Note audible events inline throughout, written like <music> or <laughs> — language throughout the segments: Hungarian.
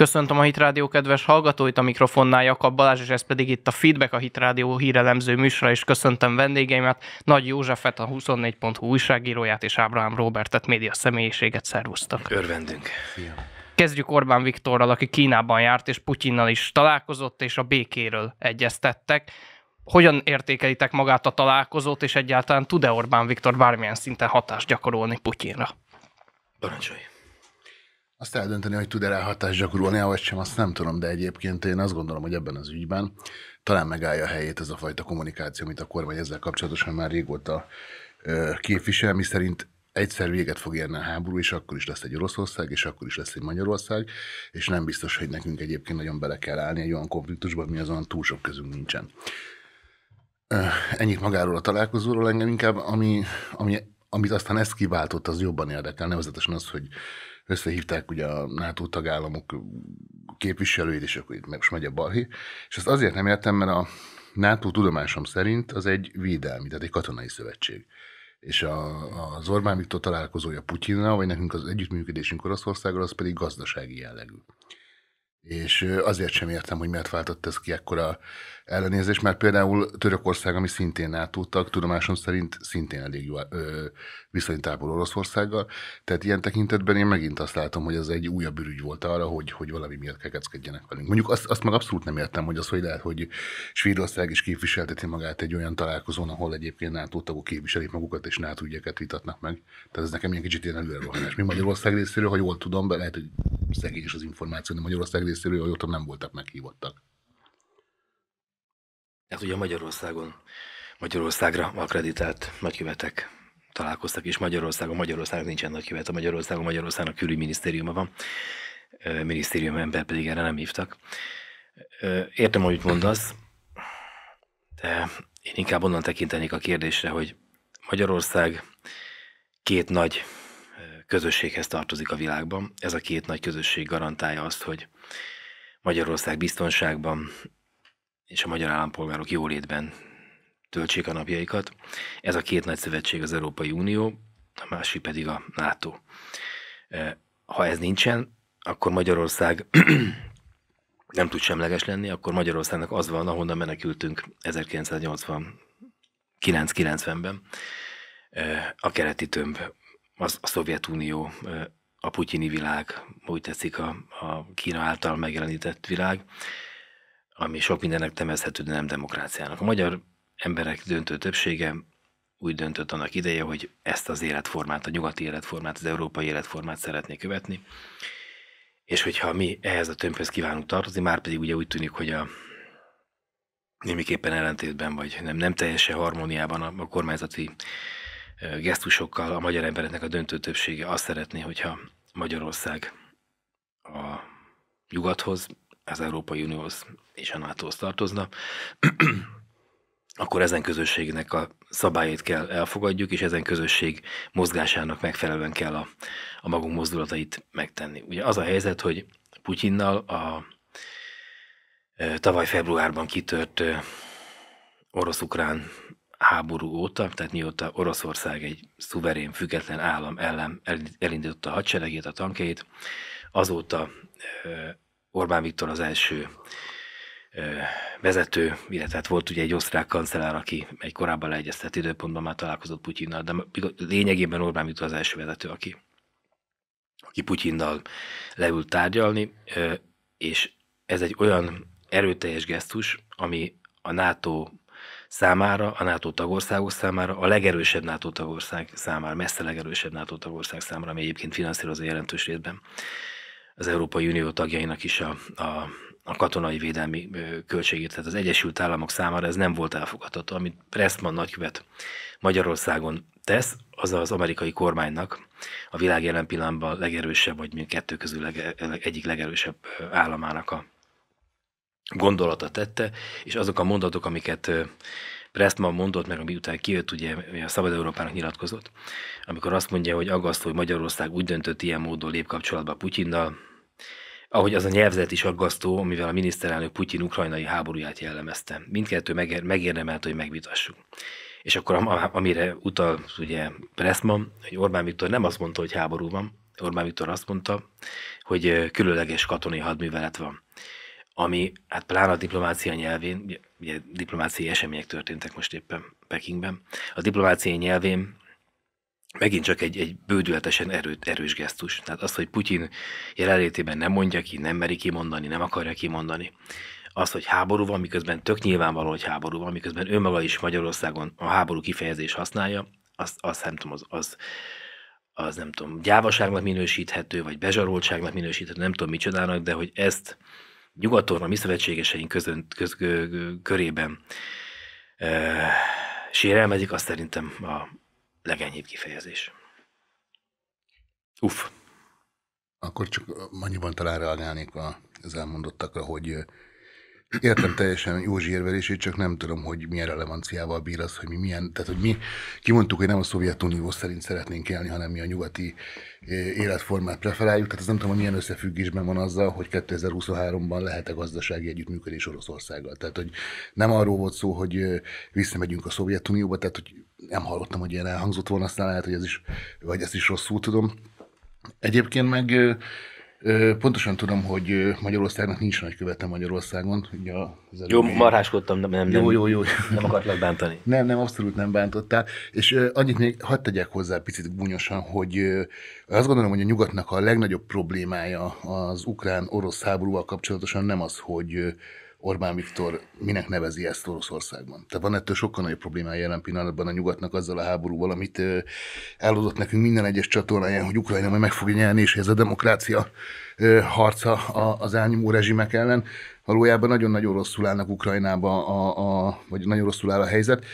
Köszöntöm a Hitrádió kedves hallgatóit, a mikrofonnál Jakab Balázs, és ez pedig itt a Feedback, a Hitrádió hírelemző műsora, és köszöntöm vendégeimet, Nagy Józsefet, a 24.hu újságíróját, és Ábrahám Robertet, média személyiséget, szervusztak. Örvendünk. Kezdjük Orbán Viktorral, aki Kínában járt, és Putyinnal is találkozott, és a békéről egyeztettek. Hogyan értékelitek magát a találkozót, és egyáltalán tud-e Orbán Viktor bármilyen szinten hatást gyakorolni Putyinra? Parancsolj. Azt eldönteni, hogy tud-e ráhatást gyakorolni, vagy sem, azt nem tudom, de egyébként én azt gondolom, hogy ebben az ügyben talán megállja a helyét ez a fajta kommunikáció, amit a kormány ezzel kapcsolatosan már régóta képvisel, mi szerint egyszer véget fog érni a háború, és akkor is lesz egy Oroszország, és akkor is lesz egy Magyarország, és nem biztos, hogy nekünk egyébként nagyon bele kell állni egy olyan konfliktusba, mi azon túl sok közünk nincsen. Ennyit magáról a találkozóról engem inkább, ami, ami, amit aztán ezt kiváltott, az jobban érdekel, nevezetesen az, hogy összehívták ugye a NATO tagállamok képviselőit, és akkor itt most megy a balhé. És ezt azért nem értem, mert a NATO tudomásom szerint az egy védelmi, tehát egy katonai szövetség. És a, az Orbán Viktor találkozója Putyinnal, vagy nekünk az együttműködésünk Oroszországgal, az pedig gazdasági jellegű. És azért sem értem, hogy miért váltott ez ki ekkora ellenézés, mert például Törökország, ami szintén NATO tag, tudomásom szerint szintén elég jó ö, Oroszországgal. Tehát ilyen tekintetben én megint azt látom, hogy ez egy újabb ürügy volt arra, hogy, hogy valami miatt kekeckedjenek velünk. Mondjuk azt, azt meg abszolút nem értem, hogy az, hogy lehet, hogy Svédország is képviselteti magát egy olyan találkozón, ahol egyébként NATO tagok képviselik magukat, és NATO ügyeket vitatnak meg. Tehát ez nekem ilyen kicsit ilyen előrerohanás. Mi Magyarország részéről, ha jól tudom, be lehet, hogy szegény is az információ, de Magyarország részéről, hogy nem voltak meghívottak. Ez hát ugye Magyarországon, Magyarországra akreditált nagykövetek találkoztak, és Magyarországon, Magyarországnak nincsen nagykövet, a Magyarországon, Magyarországnak külügyminisztériuma van, minisztérium ember pedig erre nem hívtak. Értem, hogy mondasz, de én inkább onnan tekintenék a kérdésre, hogy Magyarország két nagy közösséghez tartozik a világban. Ez a két nagy közösség garantálja azt, hogy Magyarország biztonságban és a magyar állampolgárok jólétben töltsék a napjaikat. Ez a két nagy szövetség az Európai Unió, a másik pedig a NATO. E, ha ez nincsen, akkor Magyarország <clears throat> nem tud semleges lenni, akkor Magyarországnak az van, ahonnan menekültünk 1989-90-ben, e, a keleti tömb, az, a Szovjetunió, e, a putyini világ, úgy tetszik a, a Kína által megjelenített világ ami sok mindennek temezhető, de nem demokráciának. A magyar emberek döntő többsége úgy döntött annak ideje, hogy ezt az életformát, a nyugati életformát, az európai életformát szeretné követni, és hogyha mi ehhez a tömbhöz kívánunk tartozni, már pedig ugye úgy tűnik, hogy a némiképpen ellentétben, vagy nem, nem teljesen harmóniában a, a kormányzati gesztusokkal a magyar embereknek a döntő többsége azt szeretné, hogyha Magyarország a nyugathoz, az Európai Unióhoz és a nato tartozna, <clears throat> akkor ezen közösségnek a szabályait kell elfogadjuk, és ezen közösség mozgásának megfelelően kell a, a magunk mozdulatait megtenni. Ugye az a helyzet, hogy Putyinnal a tavaly februárban kitört orosz-ukrán háború óta, tehát mióta Oroszország egy szuverén, független állam ellen elindította a hadseregét, a tankjait, azóta Orbán Viktor az első vezető, illetve hát volt ugye egy osztrák kancellár, aki egy korábban leegyeztett időpontban már találkozott Putyinnal, de lényegében Orbán Viktor az első vezető, aki, aki Putyinnal leült tárgyalni, és ez egy olyan erőteljes gesztus, ami a NATO számára, a NATO tagországok számára, a legerősebb NATO tagország számára, messze legerősebb NATO tagország számára, ami egyébként finanszírozza jelentős részben az Európai Unió tagjainak is a, a, a katonai védelmi költségét. Tehát az Egyesült Államok számára ez nem volt elfogadható. Amit Pressman nagykövet Magyarországon tesz, az az amerikai kormánynak a világ jelen pillanatban legerősebb, vagy mint kettő közül lege, egyik legerősebb államának a gondolata tette, és azok a mondatok, amiket Pressman mondott, meg miután kijött, ugye a Szabad Európának nyilatkozott, amikor azt mondja, hogy aggasztó, hogy Magyarország úgy döntött, ilyen módon lép kapcsolatba Putyinnal, ahogy az a nyelvzet is aggasztó, amivel a miniszterelnök Putyin ukrajnai háborúját jellemezte. Mindkettő megér, megérdemelt, hogy megvitassuk. És akkor amire utal ugye Pressman, hogy Orbán Viktor nem azt mondta, hogy háború van, Orbán Viktor azt mondta, hogy különleges katonai hadművelet van, ami hát pláne a diplomácia nyelvén, ugye diplomáciai események történtek most éppen Pekingben, a diplomáciai nyelvén megint csak egy, egy bődületesen erő, erős gesztus. Tehát az, hogy Putyin jelenlétében nem mondja ki, nem meri kimondani, nem akarja kimondani. Az, hogy háború van, miközben tök nyilvánvaló, hogy háború van, miközben ő maga is Magyarországon a háború kifejezés használja, az azt nem tudom, az, az, az nem tudom, gyávaságnak minősíthető, vagy bezsaroltságnak minősíthető, nem tudom micsodának, de hogy ezt nyugaton a mi szövetségeseink közön, köz, kö, kö, körében e, sérelmezik, azt szerintem a, legenyhébb kifejezés. Uff. Akkor csak annyiban talán reagálnék az elmondottakra, hogy Értem teljesen Józsi érvelését, csak nem tudom, hogy milyen relevanciával bír az, hogy mi milyen, tehát hogy mi kimondtuk, hogy nem a Szovjetunió szerint szeretnénk élni, hanem mi a nyugati eh, életformát preferáljuk, tehát ez nem tudom, hogy milyen összefüggésben van azzal, hogy 2023-ban lehet a gazdasági együttműködés Oroszországgal. Tehát, hogy nem arról volt szó, hogy eh, visszamegyünk a Szovjetunióba, tehát, hogy nem hallottam, hogy ilyen elhangzott volna, aztán lehet, hogy ez is, vagy ezt is rosszul tudom. Egyébként meg eh, Pontosan tudom, hogy Magyarországnak nincs nagy követem Magyarországon. Ugye az jó, Jó, marháskodtam, nem, nem, jó, jó, jó. nem akartlak bántani. Nem, nem, abszolút nem bántottál. És annyit még hadd tegyek hozzá picit gúnyosan, hogy azt gondolom, hogy a nyugatnak a legnagyobb problémája az ukrán-orosz háborúval kapcsolatosan nem az, hogy Orbán Viktor minek nevezi ezt Oroszországban. Tehát van ettől sokkal nagyobb problémája jelen pillanatban a nyugatnak azzal a háborúval, amit eladott nekünk minden egyes csatornáján, hogy Ukrajna majd meg fogja nyerni, és ez a demokrácia harca az elnyomó rezsimek ellen. Valójában nagyon-nagyon rosszul állnak Ukrajnába, a, a, vagy nagyon rosszul áll a helyzet.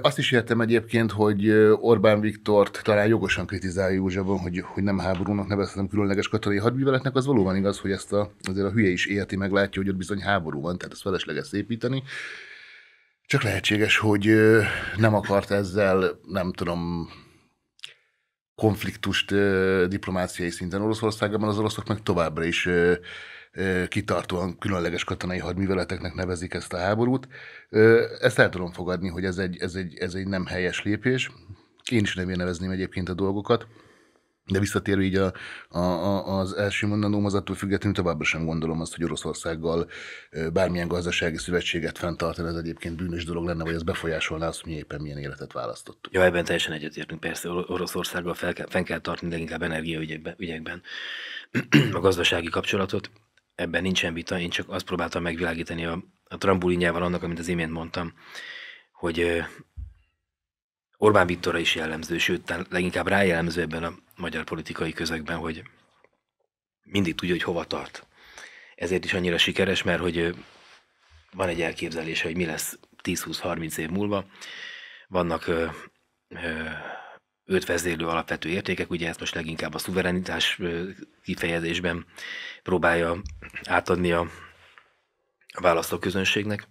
Azt is értem egyébként, hogy Orbán Viktort talán jogosan kritizálja Józsefon, hogy, hogy nem háborúnak nevezhetem különleges katonai hadműveletnek, az valóban igaz, hogy ezt a, azért a hülye is érti, meglátja, hogy ott bizony háború van, tehát ezt felesleges szépíteni. Csak lehetséges, hogy nem akart ezzel, nem tudom, konfliktust diplomáciai szinten Oroszországban, az oroszok meg továbbra is kitartóan különleges katonai hadműveleteknek nevezik ezt a háborút. Ezt el tudom fogadni, hogy ez egy, ez egy, ez egy nem helyes lépés. Én is nevén nevezném egyébként a dolgokat. De visszatérve így a, a, a, az első az attól függetlenül továbbra sem gondolom azt, hogy Oroszországgal bármilyen gazdasági szövetséget fenntartani, ez egyébként bűnös dolog lenne, vagy ez befolyásolná azt, hogy éppen milyen életet választottuk. Ja, ebben teljesen egyetértünk. Persze Oroszországgal fel kell, fenn kell tartani leginkább energiaügyekben <clears throat> a gazdasági kapcsolatot ebben nincsen vita, én csak azt próbáltam megvilágítani a, a trambulinjával annak, amit az imént mondtam, hogy Orbán Viktorra is jellemző, sőt, leginkább rá jellemző ebben a magyar politikai közegben, hogy mindig tudja, hogy hova tart. Ezért is annyira sikeres, mert hogy van egy elképzelése, hogy mi lesz 10-20-30 év múlva. Vannak ö, ö, őt vezérlő alapvető értékek, ugye ezt most leginkább a szuverenitás kifejezésben próbálja átadni a a választóközönségnek.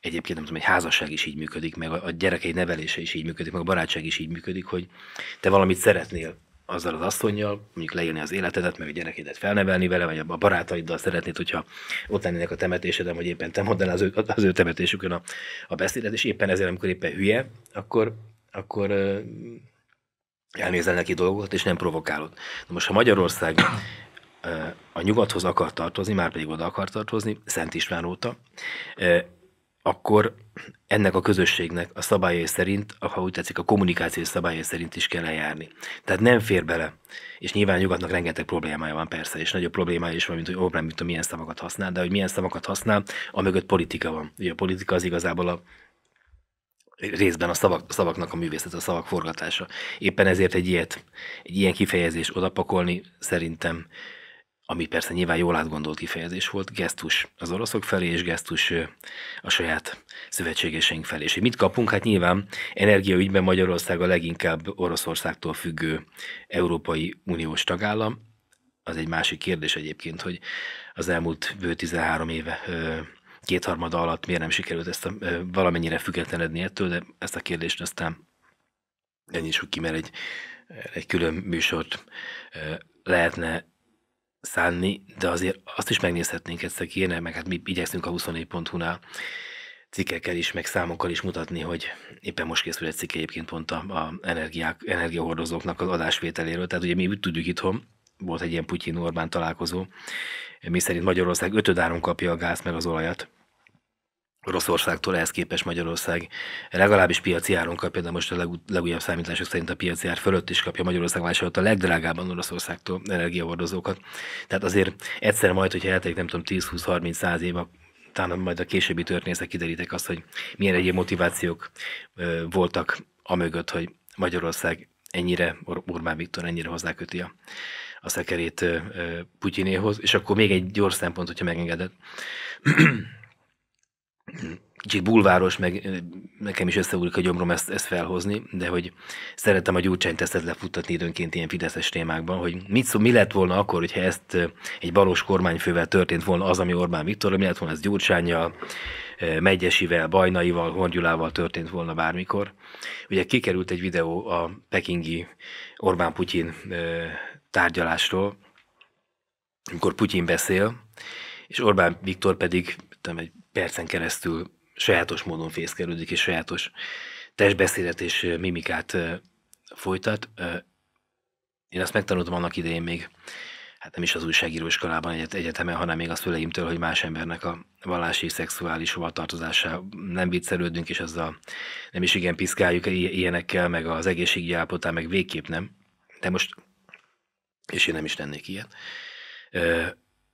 Egyébként nem tudom, egy házasság is így működik, meg a gyerekei nevelése is így működik, meg a barátság is így működik, hogy te valamit szeretnél azzal az asszonynal, mondjuk leélni az életedet, meg a gyerekedet felnevelni vele, vagy a barátaiddal szeretnéd, hogyha ott lennének a temetésedem, hogy éppen te mondanál az ő, az ő temetésükön a, a beszédet, és éppen ezért, amikor éppen hülye, akkor, akkor elnézel neki dolgokat, és nem provokálod. Na most, ha Magyarország a nyugathoz akar tartozni, már pedig oda akar tartozni, Szent István óta, akkor ennek a közösségnek a szabályai szerint, ha úgy tetszik, a kommunikációs szabályai szerint is kell eljárni. Tehát nem fér bele. És nyilván nyugatnak rengeteg problémája van persze, és nagyobb problémája is van, mint hogy Orbán, mint hogy milyen szavakat használ, de hogy milyen szavakat használ, amögött politika van. Ugye a politika az igazából a részben a szavak, a szavaknak a művészet, a szavak forgatása. Éppen ezért egy, ilyet, egy ilyen kifejezés odapakolni szerintem, ami persze nyilván jól átgondolt kifejezés volt, gesztus az oroszok felé, és gesztus a saját szövetségeseink felé. És mit kapunk? Hát nyilván energiaügyben Magyarország a leginkább Oroszországtól függő Európai Uniós tagállam. Az egy másik kérdés egyébként, hogy az elmúlt bő 13 éve kétharmada alatt miért nem sikerült ezt a, valamennyire függetlenedni ettől, de ezt a kérdést aztán is ki, mert egy, egy külön műsort lehetne szánni, de azért azt is megnézhetnénk egyszer kéne, meg hát mi igyekszünk a 24.hu-nál cikkekkel is, meg számokkal is mutatni, hogy éppen most készül egy cikk egyébként pont a, a energiák, energiahordozóknak az adásvételéről. Tehát ugye mi úgy tudjuk itthon, volt egy ilyen Putyin-Orbán találkozó, mi szerint Magyarország ötödáron kapja a gáz meg az olajat. Oroszországtól ehhez képest Magyarország legalábbis piaci áron kapja, de most a legújabb számítások szerint a piaci ár fölött is kapja Magyarország vásárolta a legdrágábban Oroszországtól energiahordozókat. Tehát azért egyszer majd, hogyha eltelik nem tudom 10-20-30-100 év, talán majd a későbbi történészek kiderítek, azt, hogy milyen egyéb motivációk voltak amögött, hogy Magyarország ennyire Orbán Viktor ennyire hozzáköti a a szekerét Putyinéhoz, és akkor még egy gyors szempont, hogyha megengedett. Kicsit bulváros, meg nekem is összeúlik a gyomrom ezt, ezt felhozni, de hogy szeretem a gyurcsány tesztet lefuttatni időnként ilyen fideszes témákban, hogy mit szó, mi lett volna akkor, hogyha ezt egy balos kormányfővel történt volna az, ami Orbán Viktor, mi lett volna ez Gyurcsányjal, Megyesivel, Bajnaival, Hongyulával történt volna bármikor. Ugye kikerült egy videó a pekingi Orbán-Putyin tárgyalásról, amikor Putyin beszél, és Orbán Viktor pedig tudom, egy percen keresztül sajátos módon fészkelődik, és sajátos testbeszédet és mimikát folytat. Én azt megtanultam annak idején még, hát nem is az újságíróiskolában egyet, egyetemen, hanem még a szüleimtől, hogy más embernek a vallási, szexuális hovatartozása nem viccelődünk, és azzal nem is igen piszkáljuk ilyenekkel, meg az egészségügyi állapotán, meg végképp nem. De most és én nem is tennék ilyet.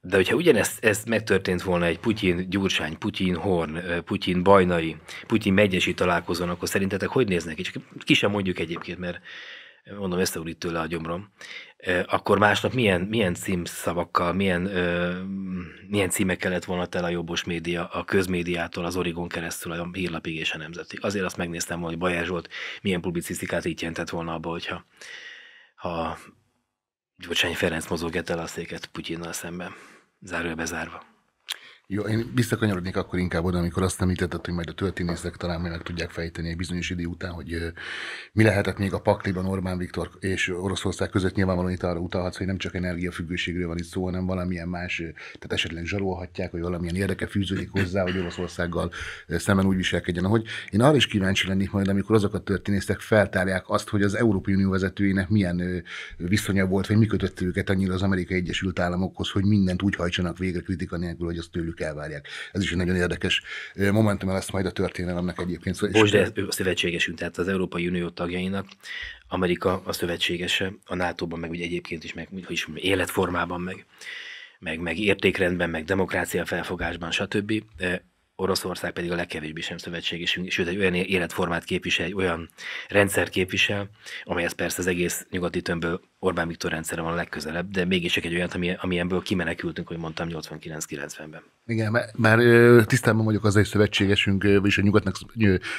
De hogyha ugyanezt ez megtörtént volna egy Putyin Gyurcsány, Putyin Horn, Putyin Bajnai, Putyin Megyesi találkozón, akkor szerintetek hogy néznek ki? Csak ki sem mondjuk egyébként, mert mondom, itt tőle a gyomrom. Akkor másnap milyen, milyen címszavakkal, milyen, milyen címek kellett volna tele a jobbos média, a közmédiától, az Origon keresztül, a hírlapig és a nemzeti. Azért azt megnéztem volna, hogy Bajer volt, milyen publicisztikát így jelentett volna abba, hogyha ha Gyurcsány Ferenc mozogja el a széket Putyinnal szemben. Zárva bezárva. Jó, én visszakanyarodnék akkor inkább oda, amikor azt említetted, hogy majd a történészek talán meg tudják fejteni egy bizonyos idő után, hogy mi lehetett még a pakliban Orbán Viktor és Oroszország között. Nyilvánvalóan itt arra utalhatsz, hogy nem csak energiafüggőségről van itt szó, hanem valamilyen más, tehát esetleg zsarolhatják, hogy valamilyen érdeke fűződik hozzá, hogy Oroszországgal szemben úgy viselkedjen. Ahogy én arra is kíváncsi lennék majd, amikor azok a történészek feltárják azt, hogy az Európai Unió vezetőinek milyen viszonya volt, vagy mi kötötte őket annyira az Amerikai Egyesült Államokhoz, hogy mindent úgy hajtsanak végre kritika nélkül, hogy az tőlük ők elvárják. Ez is egy nagyon érdekes momentum lesz majd a történelemnek egyébként. Most szóval- de a szövetségesünk, tehát az Európai Unió tagjainak Amerika a szövetségese, a NATO-ban, meg ugye egyébként is, meg is életformában, meg, meg, meg értékrendben, meg demokrácia felfogásban, stb Oroszország pedig a legkevésbé sem szövetségesünk, sőt egy olyan életformát képvisel, egy olyan rendszer képvisel, amelyhez persze az egész nyugati tömbből Orbán Viktor rendszere van a legközelebb, de mégis csak egy olyan, ami, ebből kimenekültünk, hogy mondtam, 89-90-ben. Igen, már, tisztában vagyok az egy szövetségesünk, és a nyugatnak,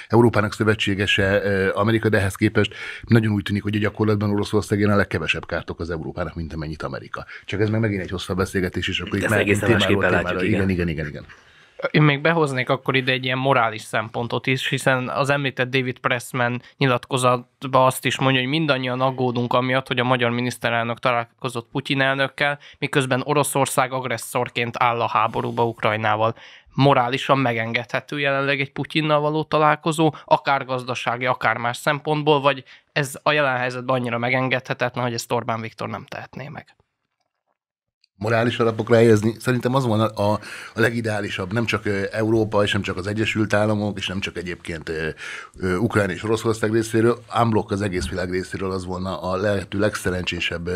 Európának szövetségese Amerika, de ehhez képest nagyon úgy tűnik, hogy a gyakorlatban Oroszország a legkevesebb kárt az Európának, mint amennyit Amerika. Csak ez meg megint egy hosszabb beszélgetés, és akkor itt már egészen témáról, témára, látjuk, igen. igen, igen, igen. igen. Én még behoznék akkor ide egy ilyen morális szempontot is, hiszen az említett David Pressman nyilatkozatban azt is mondja, hogy mindannyian aggódunk amiatt, hogy a magyar miniszterelnök találkozott Putyin elnökkel, miközben Oroszország agresszorként áll a háborúba Ukrajnával morálisan megengedhető jelenleg egy Putyinnal való találkozó, akár gazdasági, akár más szempontból, vagy ez a jelen helyzetben annyira megengedhetetlen, hogy ezt Orbán Viktor nem tehetné meg morális alapokra helyezni, szerintem az van a, a legideálisabb, nem csak Európa, és nem csak az Egyesült Államok, és nem csak egyébként Ukrán és Oroszország részéről, ámblok az egész világ részéről az volna a lehető legszerencsésebb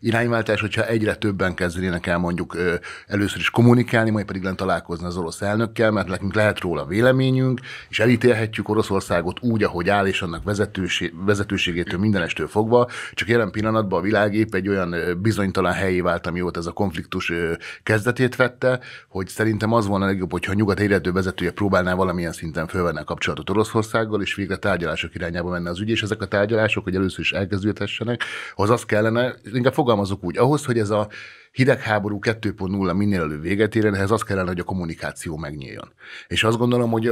irányváltás, hogyha egyre többen kezdenének el mondjuk először is kommunikálni, majd pedig találkozni az orosz elnökkel, mert nekünk lehet róla véleményünk, és elítélhetjük Oroszországot úgy, ahogy áll, és annak vezetőség, vezetőségétől mindenestől fogva, csak jelen pillanatban a épp egy olyan bizonytalan hely felé vált, amióta ez a konfliktus kezdetét vette, hogy szerintem az volna legjobb, hogyha a nyugat élető vezetője próbálná valamilyen szinten fölvenni a kapcsolatot Oroszországgal, és végre tárgyalások irányába menne az ügy, és ezek a tárgyalások, hogy először is elkezdődhessenek, az az kellene, inkább fogalmazok úgy, ahhoz, hogy ez a hidegháború 2.0 minél előbb véget érjen, ehhez az kellene, hogy a kommunikáció megnyíljon. És azt gondolom, hogy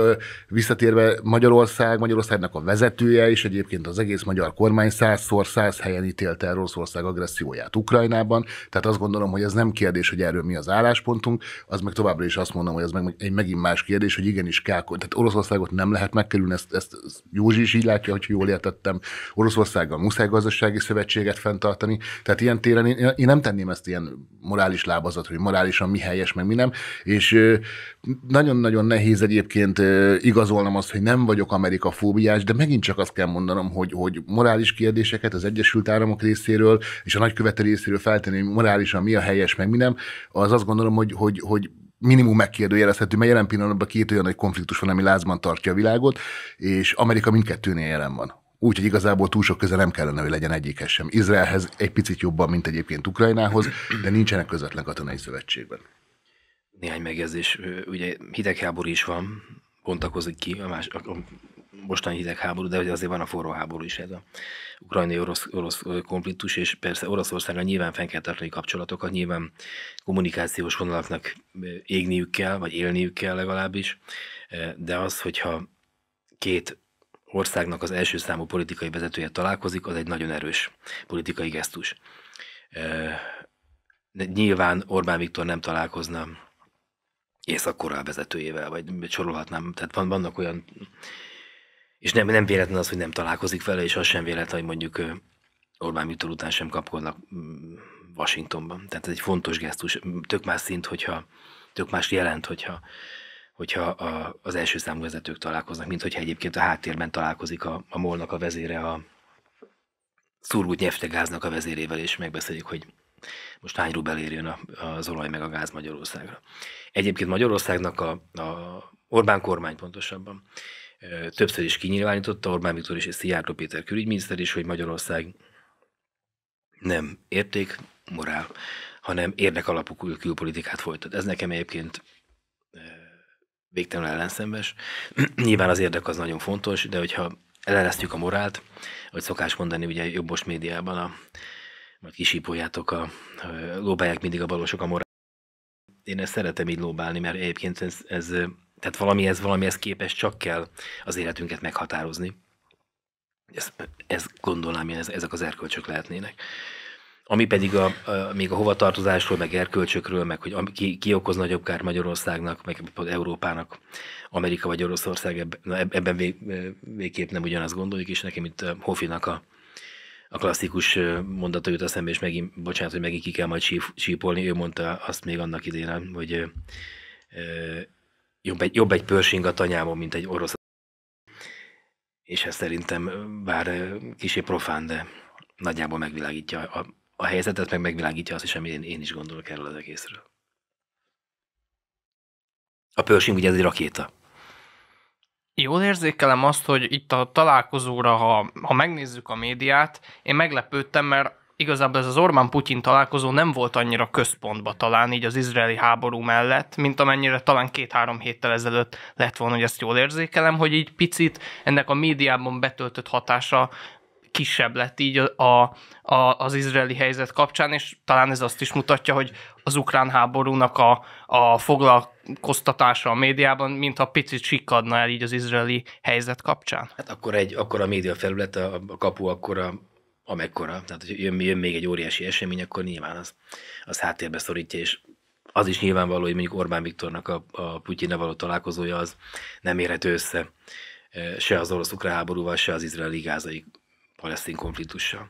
visszatérve Magyarország, Magyarországnak a vezetője, és egyébként az egész magyar kormány százszor, száz helyen ítélte el Oroszország agresszióját Ukrajnában, tehát azt gondolom, hogy ez nem kérdés, hogy erről mi az álláspontunk, az meg továbbra is azt mondom, hogy ez meg egy megint más kérdés, hogy igenis kell, tehát Oroszországot nem lehet megkerülni, ezt, ezt Józsi is így látja, hogy jól értettem, Oroszországgal muszáj gazdasági szövetséget fenntartani, tehát ilyen téren én, én nem tenném ezt ilyen morális lábazat, hogy morálisan mi helyes, meg mi nem, és nagyon-nagyon nehéz egyébként igazolnom azt, hogy nem vagyok amerikafóbiás, de megint csak azt kell mondanom, hogy, hogy morális kérdéseket az Egyesült Államok részéről és a nagykövete részéről feltenni, hogy morálisan mi a helyes, meg mi nem, az azt gondolom, hogy, hogy, hogy minimum megkérdőjelezhető, mert jelen pillanatban két olyan nagy konfliktus van, ami lázban tartja a világot, és Amerika mindkettőnél jelen van. Úgyhogy igazából túl sok köze nem kellene, hogy legyen egyikhez sem. Izraelhez egy picit jobban, mint egyébként Ukrajnához, de nincsenek közvetlen katonai szövetségben. Néhány megjegyzés. Ugye hidegháború is van, pontakozik ki a, más, a mostani hidegháború, de azért van a forró háború is ez a ukrajnai orosz, orosz konfliktus, és persze Oroszországra nyilván fenn kell tartani kapcsolatokat, nyilván kommunikációs vonalaknak égniük kell, vagy élniük kell legalábbis, de az, hogyha két országnak az első számú politikai vezetője találkozik, az egy nagyon erős politikai gesztus. Nyilván Orbán Viktor nem találkozna észak vezetőjével, vagy sorolhatnám, tehát van, vannak olyan, és nem, nem véletlen az, hogy nem találkozik vele, és az sem véletlen, hogy mondjuk Orbán Viktor után sem kapkodnak mm, Washingtonban. Tehát ez egy fontos gesztus. Tök más szint, hogyha, tök más jelent, hogyha hogyha a, az első számú vezetők találkoznak, mint hogyha egyébként a háttérben találkozik a, a molnak a vezére a szurgút nyeftegáznak a vezérével, és megbeszéljük, hogy most hány rubel érjön az olaj meg a gáz Magyarországra. Egyébként Magyarországnak a, a Orbán kormány pontosabban többször is kinyilvánította Orbán Viktor és Szijjártó Péter külügyminiszter is, hogy Magyarország nem érték, morál, hanem érdekalapú kül- külpolitikát folytat. Ez nekem egyébként végtelen ellenszembes. <clears throat> Nyilván az érdek az nagyon fontos, de hogyha elleneztük a morált, hogy szokás mondani ugye jobbos médiában, a, a kisípójátok, a, a, lóbálják mindig a balosok a morált. Én ezt szeretem így lóbálni, mert egyébként ez, ez tehát valami ez képes csak kell az életünket meghatározni. Ezt, ezt gondolnám én, ez, ezek az erkölcsök lehetnének. Ami pedig a, a, még a hovatartozásról, meg erkölcsökről, meg hogy ki, ki okoz nagyobb kár Magyarországnak, meg Európának, Amerika vagy Oroszország, ebben, na, ebben vég, végképp nem ugyanazt gondoljuk, és nekem itt Hofinak a, a klasszikus mondata jut eszembe, és megint, bocsánat, hogy megint ki kell majd sípolni, ő mondta azt még annak idén, hogy ö, jobb egy, jobb egy pörsing a tanyámon, mint egy orosz. És ez szerintem bár kicsi profán, de nagyjából megvilágítja a, a helyzetet meg megvilágítja azt is, amit én, én is gondolok erről az egészről. A Pershing ugye ez egy rakéta. Jól érzékelem azt, hogy itt a találkozóra, ha, ha megnézzük a médiát, én meglepődtem, mert igazából ez az Orbán-Putyin találkozó nem volt annyira központba talán így az izraeli háború mellett, mint amennyire talán két-három héttel ezelőtt lett volna, hogy ezt jól érzékelem, hogy így picit ennek a médiában betöltött hatása kisebb lett így a, a, az izraeli helyzet kapcsán, és talán ez azt is mutatja, hogy az ukrán háborúnak a, a foglalkoztatása a médiában, mintha picit sikkadna el így az izraeli helyzet kapcsán. Hát akkor, egy, akkor a média felület, a, a kapu akkor a, amekkora, tehát hogy jön, jön még egy óriási esemény, akkor nyilván az, az háttérbe szorítja, és az is nyilvánvaló, hogy mondjuk Orbán Viktornak a, a putyin való találkozója az nem érhető össze eh, se az orosz-ukrán háborúval, se az izraeli gázai palesztin konfliktussal.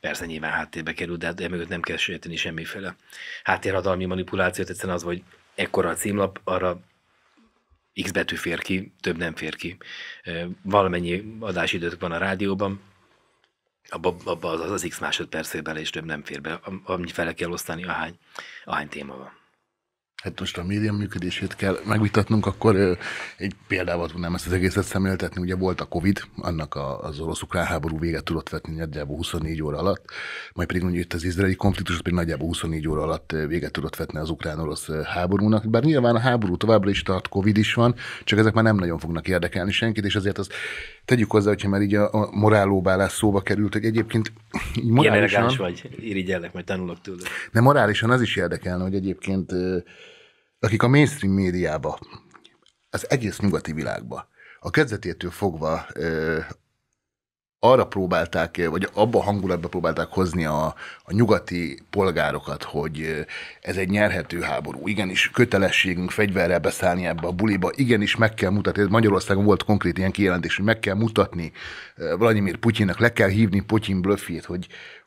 Persze nyilván háttérbe kerül, de, de hát mögött nem kell sejteni semmiféle háttérhatalmi manipulációt, egyszerűen az, hogy ekkora a címlap, arra X betű fér ki, több nem fér ki. Valamennyi adásidőt van a rádióban, abba, az, az X másodpercében és több nem fér be, annyi fele kell osztani, ahány, ahány téma van hát most a média működését kell megvitatnunk, akkor egy példával tudnám ezt az egészet szemléltetni. Ugye volt a Covid, annak a, az orosz-ukrán háború véget tudott vetni nagyjából 24 óra alatt, majd pedig mondjuk itt az izraeli konfliktus, az pedig nagyjából 24 óra alatt véget tudott vetni az ukrán-orosz háborúnak. Bár nyilván a háború továbbra is tart, Covid is van, csak ezek már nem nagyon fognak érdekelni senkit, és azért az Tegyük hozzá, hogyha már így a, a morálóbálás szóba került, hogy egyébként így morálisan... Ilyen vagy, irigyellek, majd tanulok tőled. De morálisan az is érdekelne, hogy egyébként akik a mainstream médiába, az egész nyugati világba, a kezdetétől fogva arra próbálták, vagy abba a hangulatba próbálták hozni a, a nyugati polgárokat, hogy ez egy nyerhető háború. Igenis kötelességünk fegyverrel beszállni ebbe a buliba, igenis meg kell mutatni, Magyarországon volt konkrét ilyen kijelentés, hogy meg kell mutatni Vladimir Putyinnak, le kell hívni Putyin blöfét, hogy,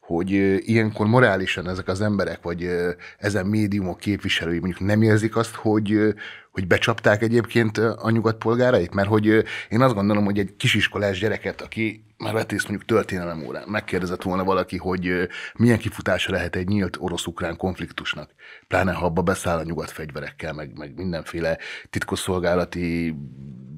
hogy ilyenkor morálisan ezek az emberek, vagy ezen médiumok képviselői mondjuk nem érzik azt, hogy, hogy becsapták egyébként a nyugat polgárait? Mert hogy én azt gondolom, hogy egy kisiskolás gyereket, aki már vett részt mondjuk történelem órán, megkérdezett volna valaki, hogy milyen kifutása lehet egy nyílt orosz-ukrán konfliktusnak, pláne ha abba beszáll a nyugat fegyverekkel, meg, meg mindenféle titkosszolgálati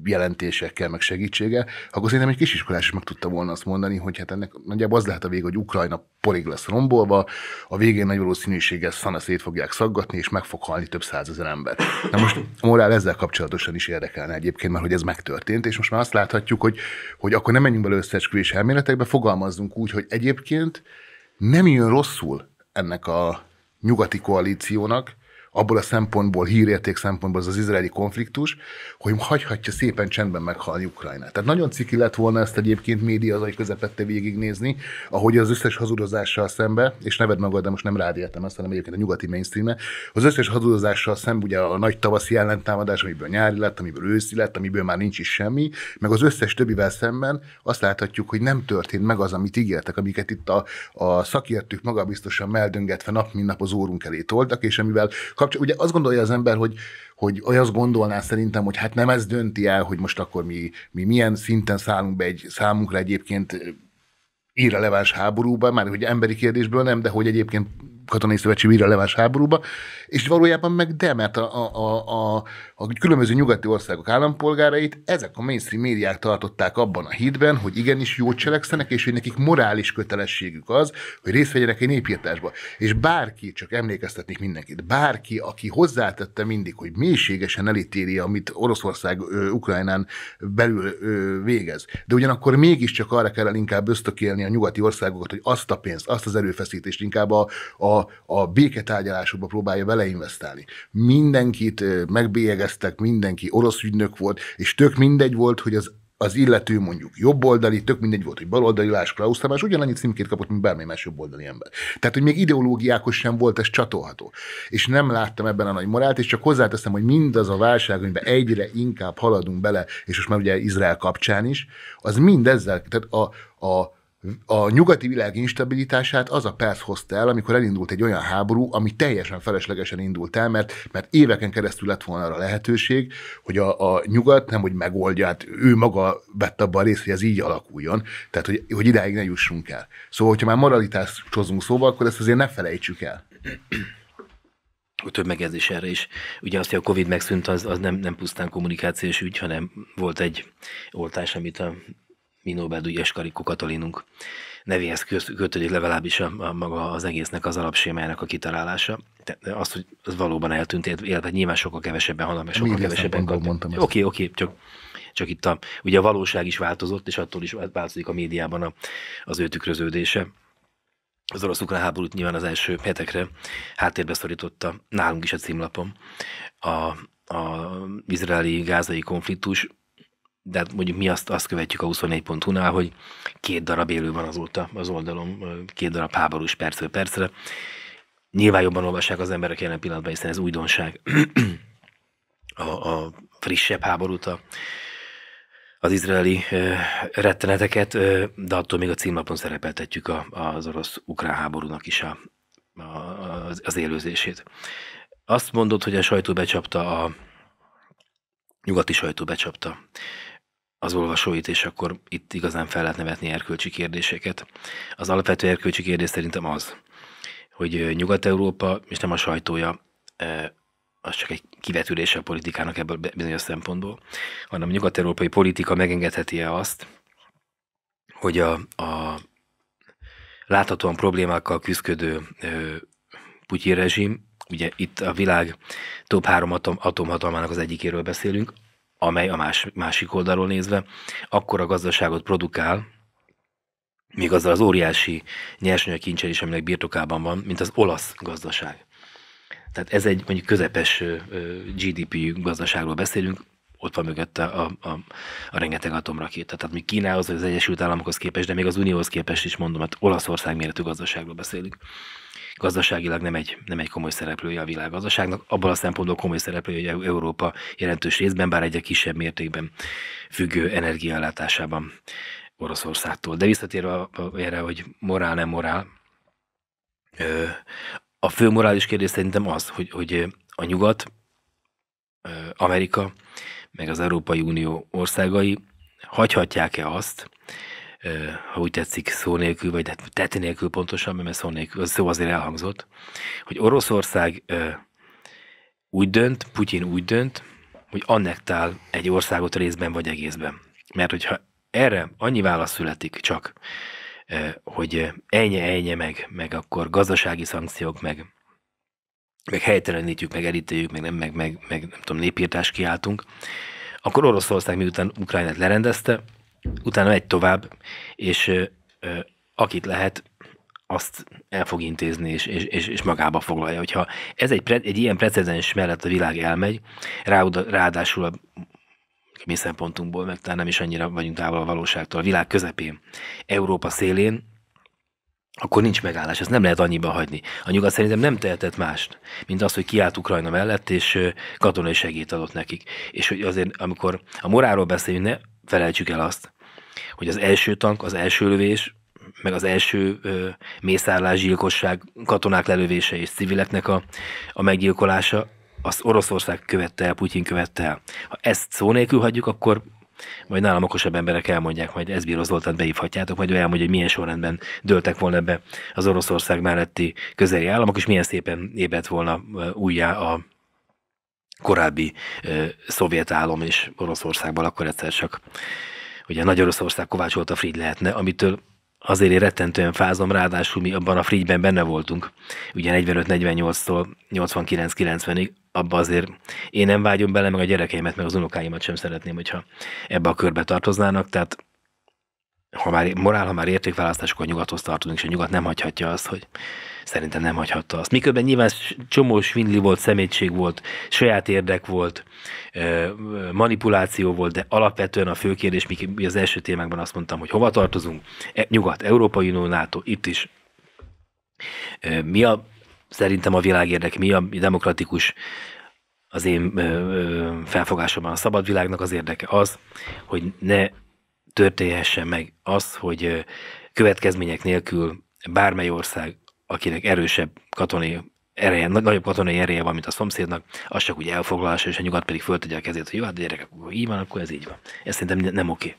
jelentésekkel, meg segítsége, akkor szerintem egy kisiskolás is meg tudta volna azt mondani, hogy hát ennek nagyjából az lehet a vége, hogy Ukrajna porig lesz rombolva, a végén nagy valószínűséggel szana szét fogják szaggatni, és meg fog halni több százezer ember. Na most a morál ezzel kapcsolatosan is érdekelne egyébként, mert hogy ez megtörtént, és most már azt láthatjuk, hogy, hogy akkor nem menjünk bele összeesküvés elméletekbe, fogalmazzunk úgy, hogy egyébként nem jön rosszul ennek a nyugati koalíciónak, abból a szempontból, hírérték szempontból az az izraeli konfliktus, hogy hagyhatja szépen csendben meghalni Ukrajnát. Tehát nagyon ciki lett volna ezt egyébként média az közepette végignézni, ahogy az összes hazudozással szembe, és neved magad, de most nem rád értem ezt, hanem egyébként a nyugati mainstream az összes hazudozással szembe, ugye a nagy tavaszi ellentámadás, amiből nyári lett, amiből őszi lett, amiből már nincs is semmi, meg az összes többivel szemben azt láthatjuk, hogy nem történt meg az, amit ígértek, amiket itt a, a szakértők magabiztosan meldöngetve nap mint nap az órunk elé toltak, és amivel kapcs- ugye azt gondolja az ember, hogy, hogy azt gondolná szerintem, hogy hát nem ez dönti el, hogy most akkor mi, mi milyen szinten szállunk be egy számunkra egyébként irreleváns háborúba, már hogy emberi kérdésből nem, de hogy egyébként katonai szövetségi levás háborúba, és valójában meg de, mert a, a, a, a, a különböző nyugati országok állampolgárait ezek a mainstream médiák tartották abban a hídben, hogy igenis jót cselekszenek, és hogy nekik morális kötelességük az, hogy részt vegyenek egy népírtásba. És bárki, csak emlékeztetnék mindenkit, bárki, aki hozzátette mindig, hogy mélységesen elítéli, amit Oroszország ö, Ukrajnán belül ö, végez, de ugyanakkor mégiscsak arra kell inkább ösztökélni a nyugati országokat, hogy azt a pénzt, azt az erőfeszítést inkább a, a a, béketárgyalásokba próbálja beleinvestálni. Mindenkit megbélyegeztek, mindenki orosz ügynök volt, és tök mindegy volt, hogy az az illető mondjuk jobboldali, tök mindegy volt, hogy baloldali, Lász Klaus Tamás, ugyanannyi címkét kapott, mint bármely más jobboldali ember. Tehát, hogy még ideológiákos sem volt ez csatolható. És nem láttam ebben a nagy morált, és csak hozzáteszem, hogy mindaz a válság, amiben egyre inkább haladunk bele, és most már ugye Izrael kapcsán is, az mind tehát a, a a nyugati világ instabilitását az a perc hozta el, amikor elindult egy olyan háború, ami teljesen feleslegesen indult el, mert, mert éveken keresztül lett volna arra lehetőség, hogy a, a nyugat nem, hogy megoldja, hát ő maga vett abban részt, hogy ez így alakuljon, tehát hogy, hogy idáig ne jussunk el. Szóval, hogyha már hozunk szóval, akkor ezt azért ne felejtsük el. Több megjegyzés erre is. Ugye azt, hogy a Covid megszűnt, az, az nem, nem pusztán kommunikációs ügy, hanem volt egy oltás, amit a Minóberdű Jeskarikó Katalinunk nevéhez kötődik legalábbis a, a, maga az egésznek az alapsémájának a kitalálása. De az, hogy az valóban eltűnt, illetve nyilván sokkal kevesebben halnak, mert sokkal kevesebben kapnak. Oké, oké, okay, csak, csak itt a, ugye a valóság is változott, és attól is változik a médiában a, az ő tükröződése. Az orosz-ukrán háborút nyilván az első hetekre háttérbe szorította nálunk is a címlapom a, a izraeli-gázai konfliktus, de hát mondjuk mi azt, azt követjük a 24.hu-nál, hogy két darab élő van azóta az oldalon, két darab háborús percről percre. Nyilván jobban olvassák az emberek jelen pillanatban, hiszen ez újdonság. <clears throat> a, a frissebb háborút, a, az izraeli ö, retteneteket, ö, de attól még a címlapon szerepeltetjük a, az orosz-ukrán háborúnak is a, a, az, az élőzését. Azt mondod, hogy a sajtó becsapta a nyugati sajtó becsapta az olvasóit, és akkor itt igazán fel lehet nevetni erkölcsi kérdéseket. Az alapvető erkölcsi kérdés szerintem az, hogy Nyugat-Európa, és nem a sajtója, az csak egy kivetülése a politikának ebből bizonyos szempontból, hanem a nyugat-európai politika megengedheti-e azt, hogy a, a láthatóan problémákkal küzdködő Putyin rezsim, ugye itt a világ top három atom, atomhatalmának az egyikéről beszélünk, amely a más, másik oldalról nézve akkor a gazdaságot produkál, még azzal az óriási nyersanyagkincsel is, aminek birtokában van, mint az olasz gazdaság. Tehát ez egy mondjuk közepes gdp gazdaságról beszélünk, ott van mögötte a, a, a rengeteg atomrakéta. Tehát mi Kínához, vagy az Egyesült Államokhoz képest, de még az Unióhoz képest is mondom, hát Olaszország méretű gazdaságról beszélünk gazdaságilag nem egy, nem egy komoly szereplője a világgazdaságnak, abban a szempontból komoly szereplője hogy Európa jelentős részben, bár egyre kisebb mértékben függő energiállátásában Oroszországtól. De visszatérve erre, hogy morál nem morál, a fő morális kérdés szerintem az, hogy, hogy a nyugat, Amerika, meg az Európai Unió országai hagyhatják-e azt, ha úgy tetszik, szó nélkül, vagy hát tett nélkül pontosan, mert szó nélkül, az szó azért elhangzott, hogy Oroszország úgy dönt, Putyin úgy dönt, hogy annektál egy országot részben vagy egészben. Mert hogyha erre annyi válasz születik csak, hogy elnye, elnye meg, meg akkor gazdasági szankciók, meg, meg helytelenítjük, meg elítéljük, meg nem, meg, meg, meg nem tudom, népírtást kiáltunk, akkor Oroszország miután Ukrajnát lerendezte, utána megy tovább, és ö, ö, akit lehet, azt el fog intézni, és, és, és, és magába foglalja. Hogyha ez egy, pre, egy ilyen precedens mellett a világ elmegy, rá, ráadásul a mi szempontunkból, meg talán nem is annyira vagyunk távol a valóságtól, a világ közepén, Európa szélén, akkor nincs megállás, ezt nem lehet annyiba hagyni. A nyugat szerintem nem tehetett mást, mint az, hogy kiállt Ukrajna mellett, és katonai segít adott nekik. És hogy azért, amikor a moráról beszélünk, ne felejtsük el azt, hogy az első tank, az első lövés, meg az első ö, mészárlás, gyilkosság, katonák lelövése és civileknek a, a meggyilkolása, az Oroszország követte el, Putyin követte el. Ha ezt szó nélkül hagyjuk, akkor majd nálam okosabb emberek elmondják, majd ez Bíró Zoltán beívhatjátok, majd ő elmondja, hogy milyen sorrendben dőltek volna be az Oroszország melletti közeli államok, és milyen szépen ébredt volna újjá a, korábbi ö, szovjet állam és Oroszországban akkor egyszer csak ugye Nagy-Oroszország kovácsolt a Fried lehetne, amitől azért én rettentően fázom, ráadásul mi abban a Friedben benne voltunk, ugye 45-48-tól 89-90-ig, abba azért én nem vágyom bele, meg a gyerekeimet, meg az unokáimat sem szeretném, hogyha ebbe a körbe tartoznának, tehát ha már morál, ha már értékválasztás, akkor nyugathoz tartozunk, és a nyugat nem hagyhatja azt, hogy szerintem nem hagyhatta azt. Miközben nyilván csomó svindli volt, szemétség volt, saját érdek volt, manipuláció volt, de alapvetően a fő kérdés, mi az első témákban azt mondtam, hogy hova tartozunk, e, Nyugat, Európai Unió, NATO, itt is. Mi a, szerintem a világérdek, mi a demokratikus az én felfogásomban a szabad világnak az érdeke az, hogy ne történhessen meg az, hogy következmények nélkül bármely ország akinek erősebb katonai ereje, nagyobb katonai ereje van, mint a szomszédnak, az csak úgy elfoglalása, és a nyugat pedig föltegye a kezét, hogy jó, hát gyerekek, így van, akkor ez így van. Ez szerintem nem oké.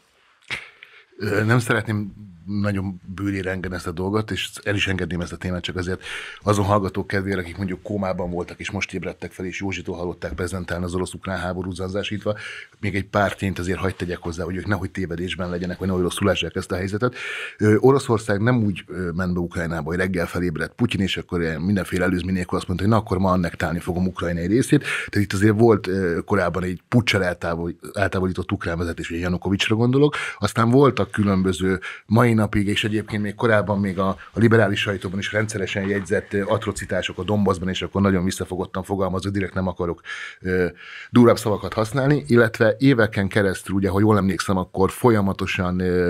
Nem szeretném nagyon bőrére engedni ezt a dolgot, és el is engedném ezt a témát, csak azért azon hallgatók kedvére, akik mondjuk kómában voltak, és most ébredtek fel, és Józsitól hallották prezentálni az orosz-ukrán háború zanzásítva, még egy pár tényt azért hagyd tegyek hozzá, hogy ők nehogy tévedésben legyenek, vagy nehogy rosszul lássák ezt a helyzetet. Ö, Oroszország nem úgy ment be Ukrajnába, hogy reggel felébredt Putyin, és akkor mindenféle előzmény azt mondta, hogy na akkor ma tálni fogom ukrajnai részét. Tehát itt azért volt korábban egy puccsal eltávol, eltávolított ukrán vezetés, ugye Janukovicsra gondolok, aztán voltak különböző mai mai napig, és egyébként még korábban még a, a liberális sajtóban is rendszeresen jegyzett atrocitások a Dombaszban, és akkor nagyon visszafogottan fogalmazok, direkt nem akarok ö, durább szavakat használni, illetve éveken keresztül, ugye, ha jól emlékszem, akkor folyamatosan ö,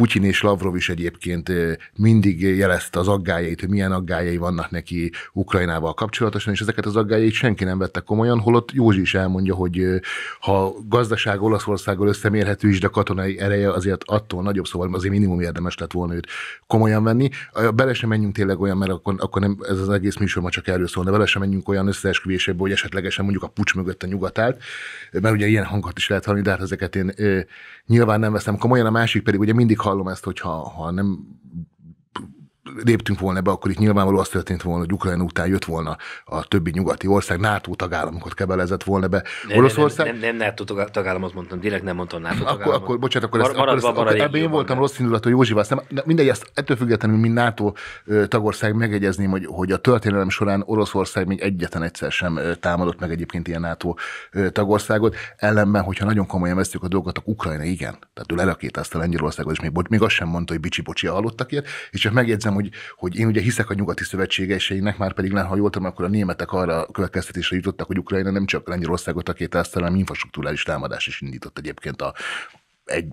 Putyin és Lavrov is egyébként mindig jelezte az aggájait, hogy milyen aggájai vannak neki Ukrajnával kapcsolatosan, és ezeket az aggájait senki nem vette komolyan, holott Józsi is elmondja, hogy ha gazdaság Olaszországgal összemérhető is, de katonai ereje azért attól nagyobb, szóval azért minimum érdemes lett volna őt komolyan venni. Bele sem menjünk tényleg olyan, mert akkor, akkor nem, ez az egész műsor ma csak erről szólna, bele sem menjünk olyan összeesküvésébe, hogy esetlegesen mondjuk a pucs mögött a nyugat állt, mert ugye ilyen hangot is lehet hallani, de hát ezeket én nyilván nem veszem komolyan. A másik pedig ugye mindig Hallom ezt, hogyha ha nem léptünk volna be, akkor itt nyilvánvaló az történt volna, hogy Ukrajna után jött volna a többi nyugati ország, NATO tagállamokat kebelezett volna be. Nem, Oroszország... Nem, nem, nem NATO tagállamot mondtam, direkt nem mondtam NATO akkor, tagállamot. Akkor, bocsánat, akkor, ezt, akkor, ezt, akkor ebben én voltam rossz indulatú Józsival, aztán mindegy, ezt ettől függetlenül, mint NATO tagország megegyezném, hogy, hogy a történelem során Oroszország még egyetlen egyszer sem támadott meg egyébként ilyen NATO tagországot, ellenben, hogyha nagyon komolyan veszük a dolgot, akkor Ukrajna igen. Tehát ő lerakétázta Lengyelországot, és még, még azt sem mondta, hogy bicsi-bocsi ilyet, és csak megjegyzem, hogy, hogy én ugye hiszek a nyugati szövetségeseinek, már pedig ha jól tudom, akkor a németek arra a következtetésre jutottak, hogy Ukrajna nem csak Lengyelországot a rakétázta, hanem infrastruktúrális támadás is indított egyébként a, egy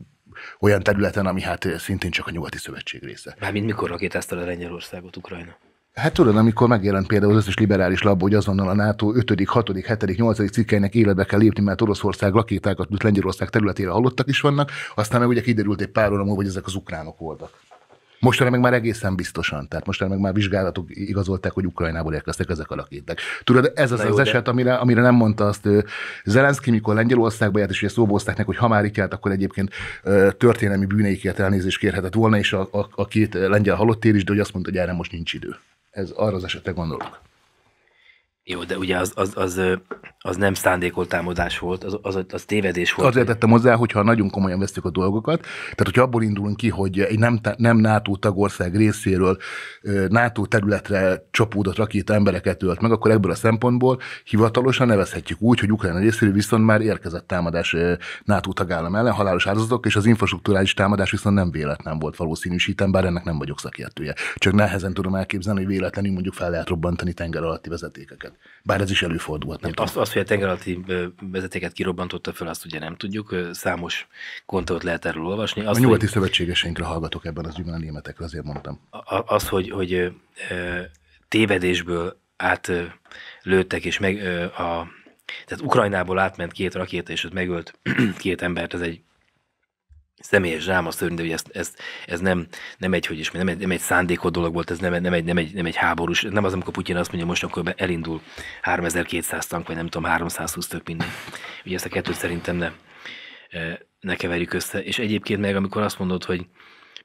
olyan területen, ami hát szintén csak a nyugati szövetség része. Mármint mikor rakétázta a Lengyelországot Ukrajna? Hát tudod, amikor megjelent például az összes liberális lab, hogy azonnal a NATO 5., 6., 7., 8. cikkeinek életbe kell lépni, mert Oroszország rakétákat, mint Lengyelország területére hallottak is vannak, aztán meg ugye kiderült egy pár óra múlva, hogy ezek az ukránok voltak. Mostanra meg már egészen biztosan, tehát mostanra meg már vizsgálatok igazolták, hogy Ukrajnából érkeztek ezek a lakétek. Tudod, ez az, jó, az de. eset, amire, amire nem mondta azt Zelenszky, mikor Lengyelországba járt, és ugye szóba hozták neki, hogy ha már itt járt, akkor egyébként történelmi bűneikért elnézést kérhetett volna, és a, a, a két lengyel halott ér is, de hogy azt mondta, hogy erre most nincs idő. Ez arra az esetre gondolok. Jó, de ugye az, az, az, az nem szándékolt támadás volt, az, az, az tévedés volt. Azért tettem hozzá, hogyha nagyon komolyan veszük a dolgokat, tehát hogyha abból indulunk ki, hogy egy nem, nem NATO tagország részéről NATO területre csapódott rakéta embereket ölt meg, akkor ebből a szempontból hivatalosan nevezhetjük úgy, hogy Ukrajna részéről viszont már érkezett támadás NATO tagállam ellen, halálos áldozatok, és az infrastruktúrális támadás viszont nem véletlen volt valószínűsítem, bár ennek nem vagyok szakértője. Csak nehezen tudom elképzelni, hogy véletlenül mondjuk fel lehet robbantani tenger alatti vezetékeket volt. Bár ez is előfordulhat. Nem azt, az azt, hogy a tengeralatti vezetéket kirobbantotta föl, azt ugye nem tudjuk. Számos kontot lehet erről olvasni. Azt, a nyugati hogy, szövetségeseinkre hallgatok ebben az ügyben a németekre, azért mondtam. Az, hogy, hogy tévedésből átlőttek, és meg a, tehát Ukrajnából átment két rakéta, és ott megölt <clears throat> két embert, ez egy személyes szörny, de hogy ez, ez, ez nem, nem egy, hogy is, nem egy, nem egy szándékod dolog volt, ez nem, nem, egy, nem, egy, nem egy háborús, nem az, amikor Putyin azt mondja, most akkor elindul 3200 tank, vagy nem tudom, 320 tök minden. Ugye ezt a kettőt szerintem ne, e, ne keverjük össze. És egyébként meg, amikor azt mondod, hogy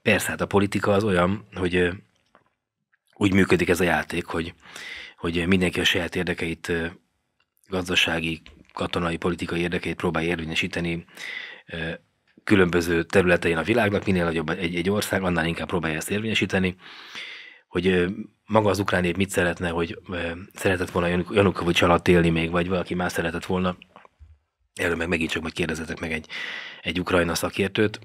persze, hát a politika az olyan, hogy e, úgy működik ez a játék, hogy, hogy mindenki a saját érdekeit, e, gazdasági, katonai, politikai érdekeit próbál érvényesíteni különböző területein a világnak, minél nagyobb egy, egy ország, annál inkább próbálja ezt érvényesíteni, hogy maga az ukrán nép mit szeretne, hogy szeretett volna Janukovics alatt élni még, vagy valaki más szeretett volna, erről meg megint csak majd kérdezzetek meg egy, egy ukrajna szakértőt,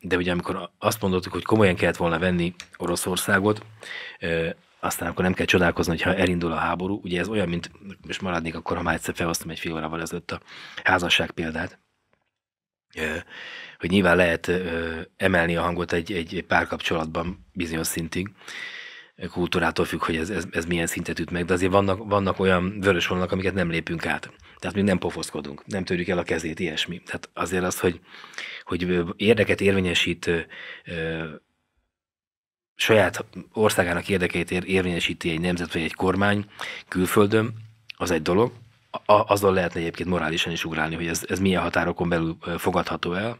de ugye amikor azt mondottuk, hogy komolyan kellett volna venni Oroszországot, aztán akkor nem kell csodálkozni, hogyha elindul a háború. Ugye ez olyan, mint, most maradnék akkor, ha már egyszer felhoztam egy fél órával ezelőtt a házasság példát, hogy nyilván lehet emelni a hangot egy, egy párkapcsolatban bizonyos szintig, kultúrától függ, hogy ez, ez, ez milyen szintet üt meg, de azért vannak, vannak olyan vörös vonalak, amiket nem lépünk át. Tehát mi nem pofoszkodunk, nem törjük el a kezét, ilyesmi. Tehát azért az, hogy, hogy érdeket érvényesít, ö, saját országának érdekeit érvényesíti egy nemzet vagy egy kormány külföldön, az egy dolog, a, azzal lehetne egyébként morálisan is ugrálni, hogy ez, ez milyen határokon belül fogadható el.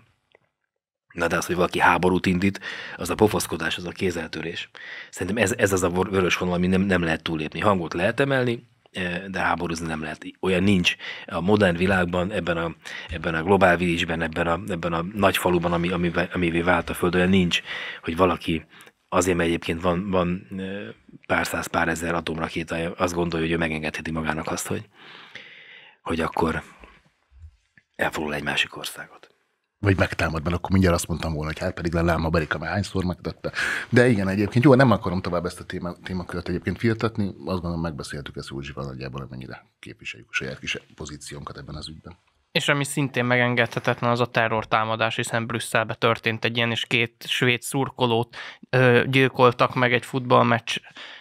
Na de az, hogy valaki háborút indít, az a pofoszkodás, az a kézeltörés. Szerintem ez, ez az a vörös vonal, ami nem, nem lehet túlépni. Hangot lehet emelni, de háborúzni nem lehet. Olyan nincs a modern világban, ebben a, ebben a vízben, ebben a, ebben a nagy faluban, ami, ami, amivé vált a Föld, olyan nincs, hogy valaki azért, mert egyébként van, van pár száz, pár ezer atomrakéta, azt gondolja, hogy ő megengedheti magának azt, hogy, hogy akkor elfoglal egy másik országot. Vagy megtámad, mert akkor mindjárt azt mondtam volna, hogy hát pedig lelám a Berika mert hányszor megtette. De igen, egyébként jó, nem akarom tovább ezt a téma, témakört egyébként firtatni, azt gondolom megbeszéltük ezt Úzsival nagyjából, amennyire képviseljük a saját kis pozíciónkat ebben az ügyben. És ami szintén megengedhetetlen, az a terrortámadás, hiszen Brüsszelbe történt egy ilyen, és két svéd szurkolót ö, gyilkoltak meg egy futballmeccs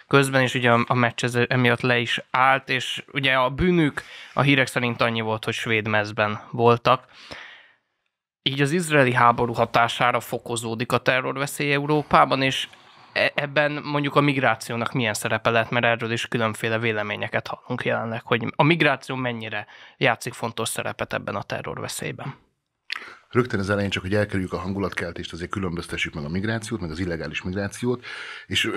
közben, és ugye a, a meccs ez emiatt le is állt, és ugye a bűnük a hírek szerint annyi volt, hogy svéd mezben voltak. Így az izraeli háború hatására fokozódik a terrorveszély Európában, és E, ebben mondjuk a migrációnak milyen szerepe lehet, mert erről is különféle véleményeket hallunk jelenleg, hogy a migráció mennyire játszik fontos szerepet ebben a terrorveszélyben. Rögtön az elején csak, hogy elkerüljük a hangulatkeltést, azért különböztessük meg a migrációt, meg az illegális migrációt, és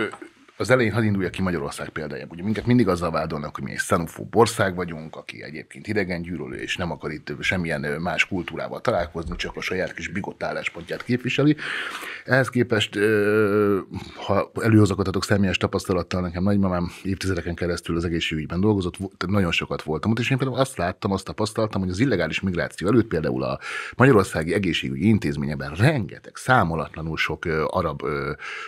az elején hadd induljak ki Magyarország példájából. Ugye minket mindig azzal vádolnak, hogy mi egy szanufób ország vagyunk, aki egyébként idegen gyűlölő, és nem akar itt semmilyen más kultúrával találkozni, csak a saját kis bigott álláspontját képviseli. Ehhez képest, ha előhozakatatok személyes tapasztalattal, nekem nagymamám évtizedeken keresztül az egészségügyben dolgozott, nagyon sokat voltam ott, és én például azt láttam, azt tapasztaltam, hogy az illegális migráció előtt például a Magyarországi Egészségügyi Intézményeben rengeteg, számolatlanul sok arab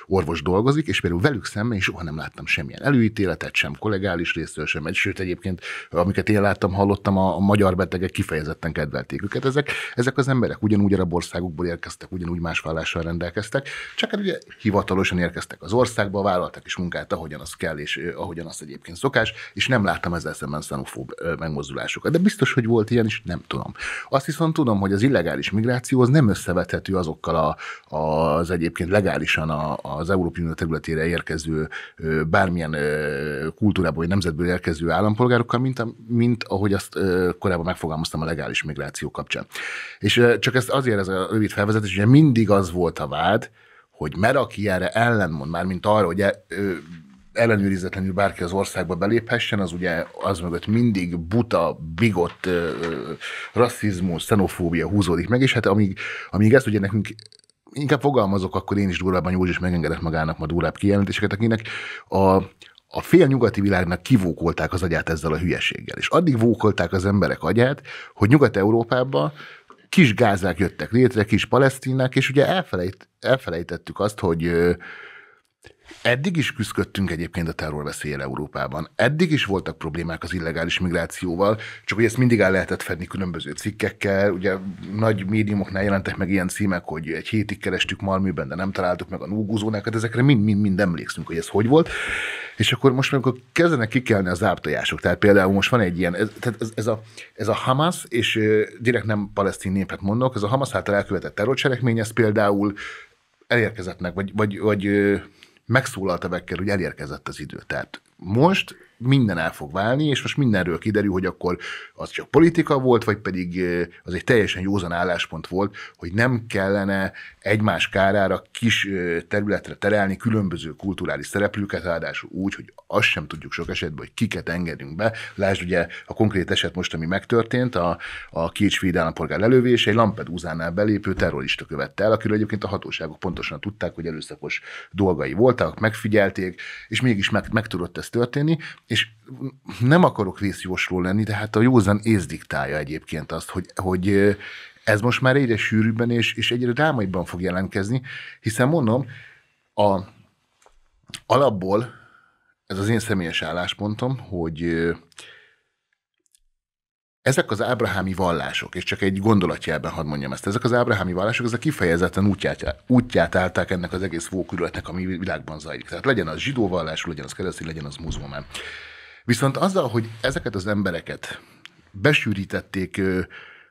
orvos dolgozik, és például velük szemben én soha nem láttam semmilyen előítéletet, sem kollégális részről, sem egy, sőt egyébként, amiket én láttam, hallottam, a, a magyar betegek kifejezetten kedvelték őket. Ezek, ezek az emberek ugyanúgy arab országokból érkeztek, ugyanúgy más vállással rendelkeztek, csak hát ugye hivatalosan érkeztek az országba, vállaltak is munkát, ahogyan az kell, és eh, ahogyan az egyébként szokás, és nem láttam ezzel szemben xenofób eh, megmozdulásokat. De biztos, hogy volt ilyen is, nem tudom. Azt viszont tudom, hogy az illegális migráció az nem összevethető azokkal a, az egyébként legálisan a, az Európai Unió területére érkező bármilyen kultúrából vagy nemzetből érkező állampolgárokkal, mint, mint ahogy azt korábban megfogalmaztam a legális migráció kapcsán. És csak ezt azért ez a rövid felvezetés, ugye mindig az volt a vád, hogy mert aki erre ellenmond, már mint arra, hogy e, ellenőrizetlenül bárki az országba beléphessen, az ugye az mögött mindig buta, bigott, rasszizmus, xenofóbia húzódik meg, és hát amíg, amíg ezt ugye nekünk inkább fogalmazok, akkor én is durvábban Józsi is megengedek magának ma durvább kijelentéseket, akinek a, a fél nyugati világnak kivókolták az agyát ezzel a hülyeséggel. És addig vókolták az emberek agyát, hogy Nyugat-Európában kis gázák jöttek létre, kis palesztinák, és ugye elfelejt, elfelejtettük azt, hogy Eddig is küzdöttünk egyébként a terrorveszélyel Európában. Eddig is voltak problémák az illegális migrációval, csak hogy ezt mindig el lehetett fedni különböző cikkekkel. Ugye nagy médiumoknál jelentek meg ilyen címek, hogy egy hétig kerestük Malműben, de nem találtuk meg a núgúzónákat, ezekre mind-mind-mind emlékszünk, hogy ez hogy volt. És akkor most, amikor kezdenek kikelni az ártojások, tehát például most van egy ilyen, ez, tehát ez, ez, a, ez a Hamas, és direkt nem palesztin népet mondok, ez a Hamas által elkövetett terrorcselekmény, ez például elérkezettnek, vagy, vagy, vagy megszólalt a Becker, hogy elérkezett az idő. Tehát most minden el fog válni, és most mindenről kiderül, hogy akkor az csak politika volt, vagy pedig az egy teljesen józan álláspont volt, hogy nem kellene egymás kárára kis területre terelni különböző kulturális szereplőket, ráadásul úgy, hogy azt sem tudjuk sok esetben, hogy kiket engedünk be. Lásd ugye a konkrét eset most, ami megtörtént, a, a két svéd állampolgár lelővés, egy Lampedusánál belépő terrorista követte el, akiről egyébként a hatóságok pontosan tudták, hogy előszakos dolgai voltak, megfigyelték, és mégis meg, meg tudott ez történni és nem akarok vészjósló lenni, de hát a józan ész diktálja egyébként azt, hogy, hogy ez most már egyre sűrűbben és, és egyre drámaiban fog jelentkezni, hiszen mondom, a, alapból ez az én személyes álláspontom, hogy ezek az ábrahámi vallások, és csak egy gondolatjelben hadd mondjam ezt, ezek az ábrahámi vallások, ezek kifejezetten útját, útját állták ennek az egész vókülületnek, ami világban zajlik. Tehát legyen az zsidó vallású, legyen az keresztény, legyen az muzulmán. Viszont azzal, hogy ezeket az embereket besűrítették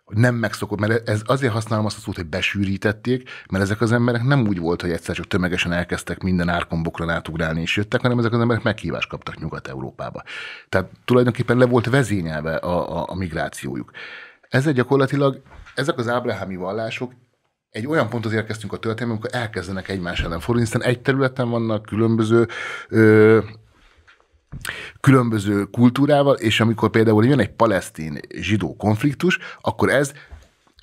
nem megszokott, mert ez azért használom azt a szót, hogy besűrítették, mert ezek az emberek nem úgy volt, hogy egyszer csak tömegesen elkezdtek minden árkombokra átugrálni és jöttek, hanem ezek az emberek meghívást kaptak Nyugat-Európába. Tehát tulajdonképpen le volt vezényelve a, a, a migrációjuk. Ezzel gyakorlatilag ezek az ábrahámi vallások egy olyan ponthoz érkeztünk a történelemben, amikor elkezdenek egymás ellen fordulni, hiszen egy területen vannak különböző ö, különböző kultúrával, és amikor például jön egy palesztin zsidó konfliktus, akkor ez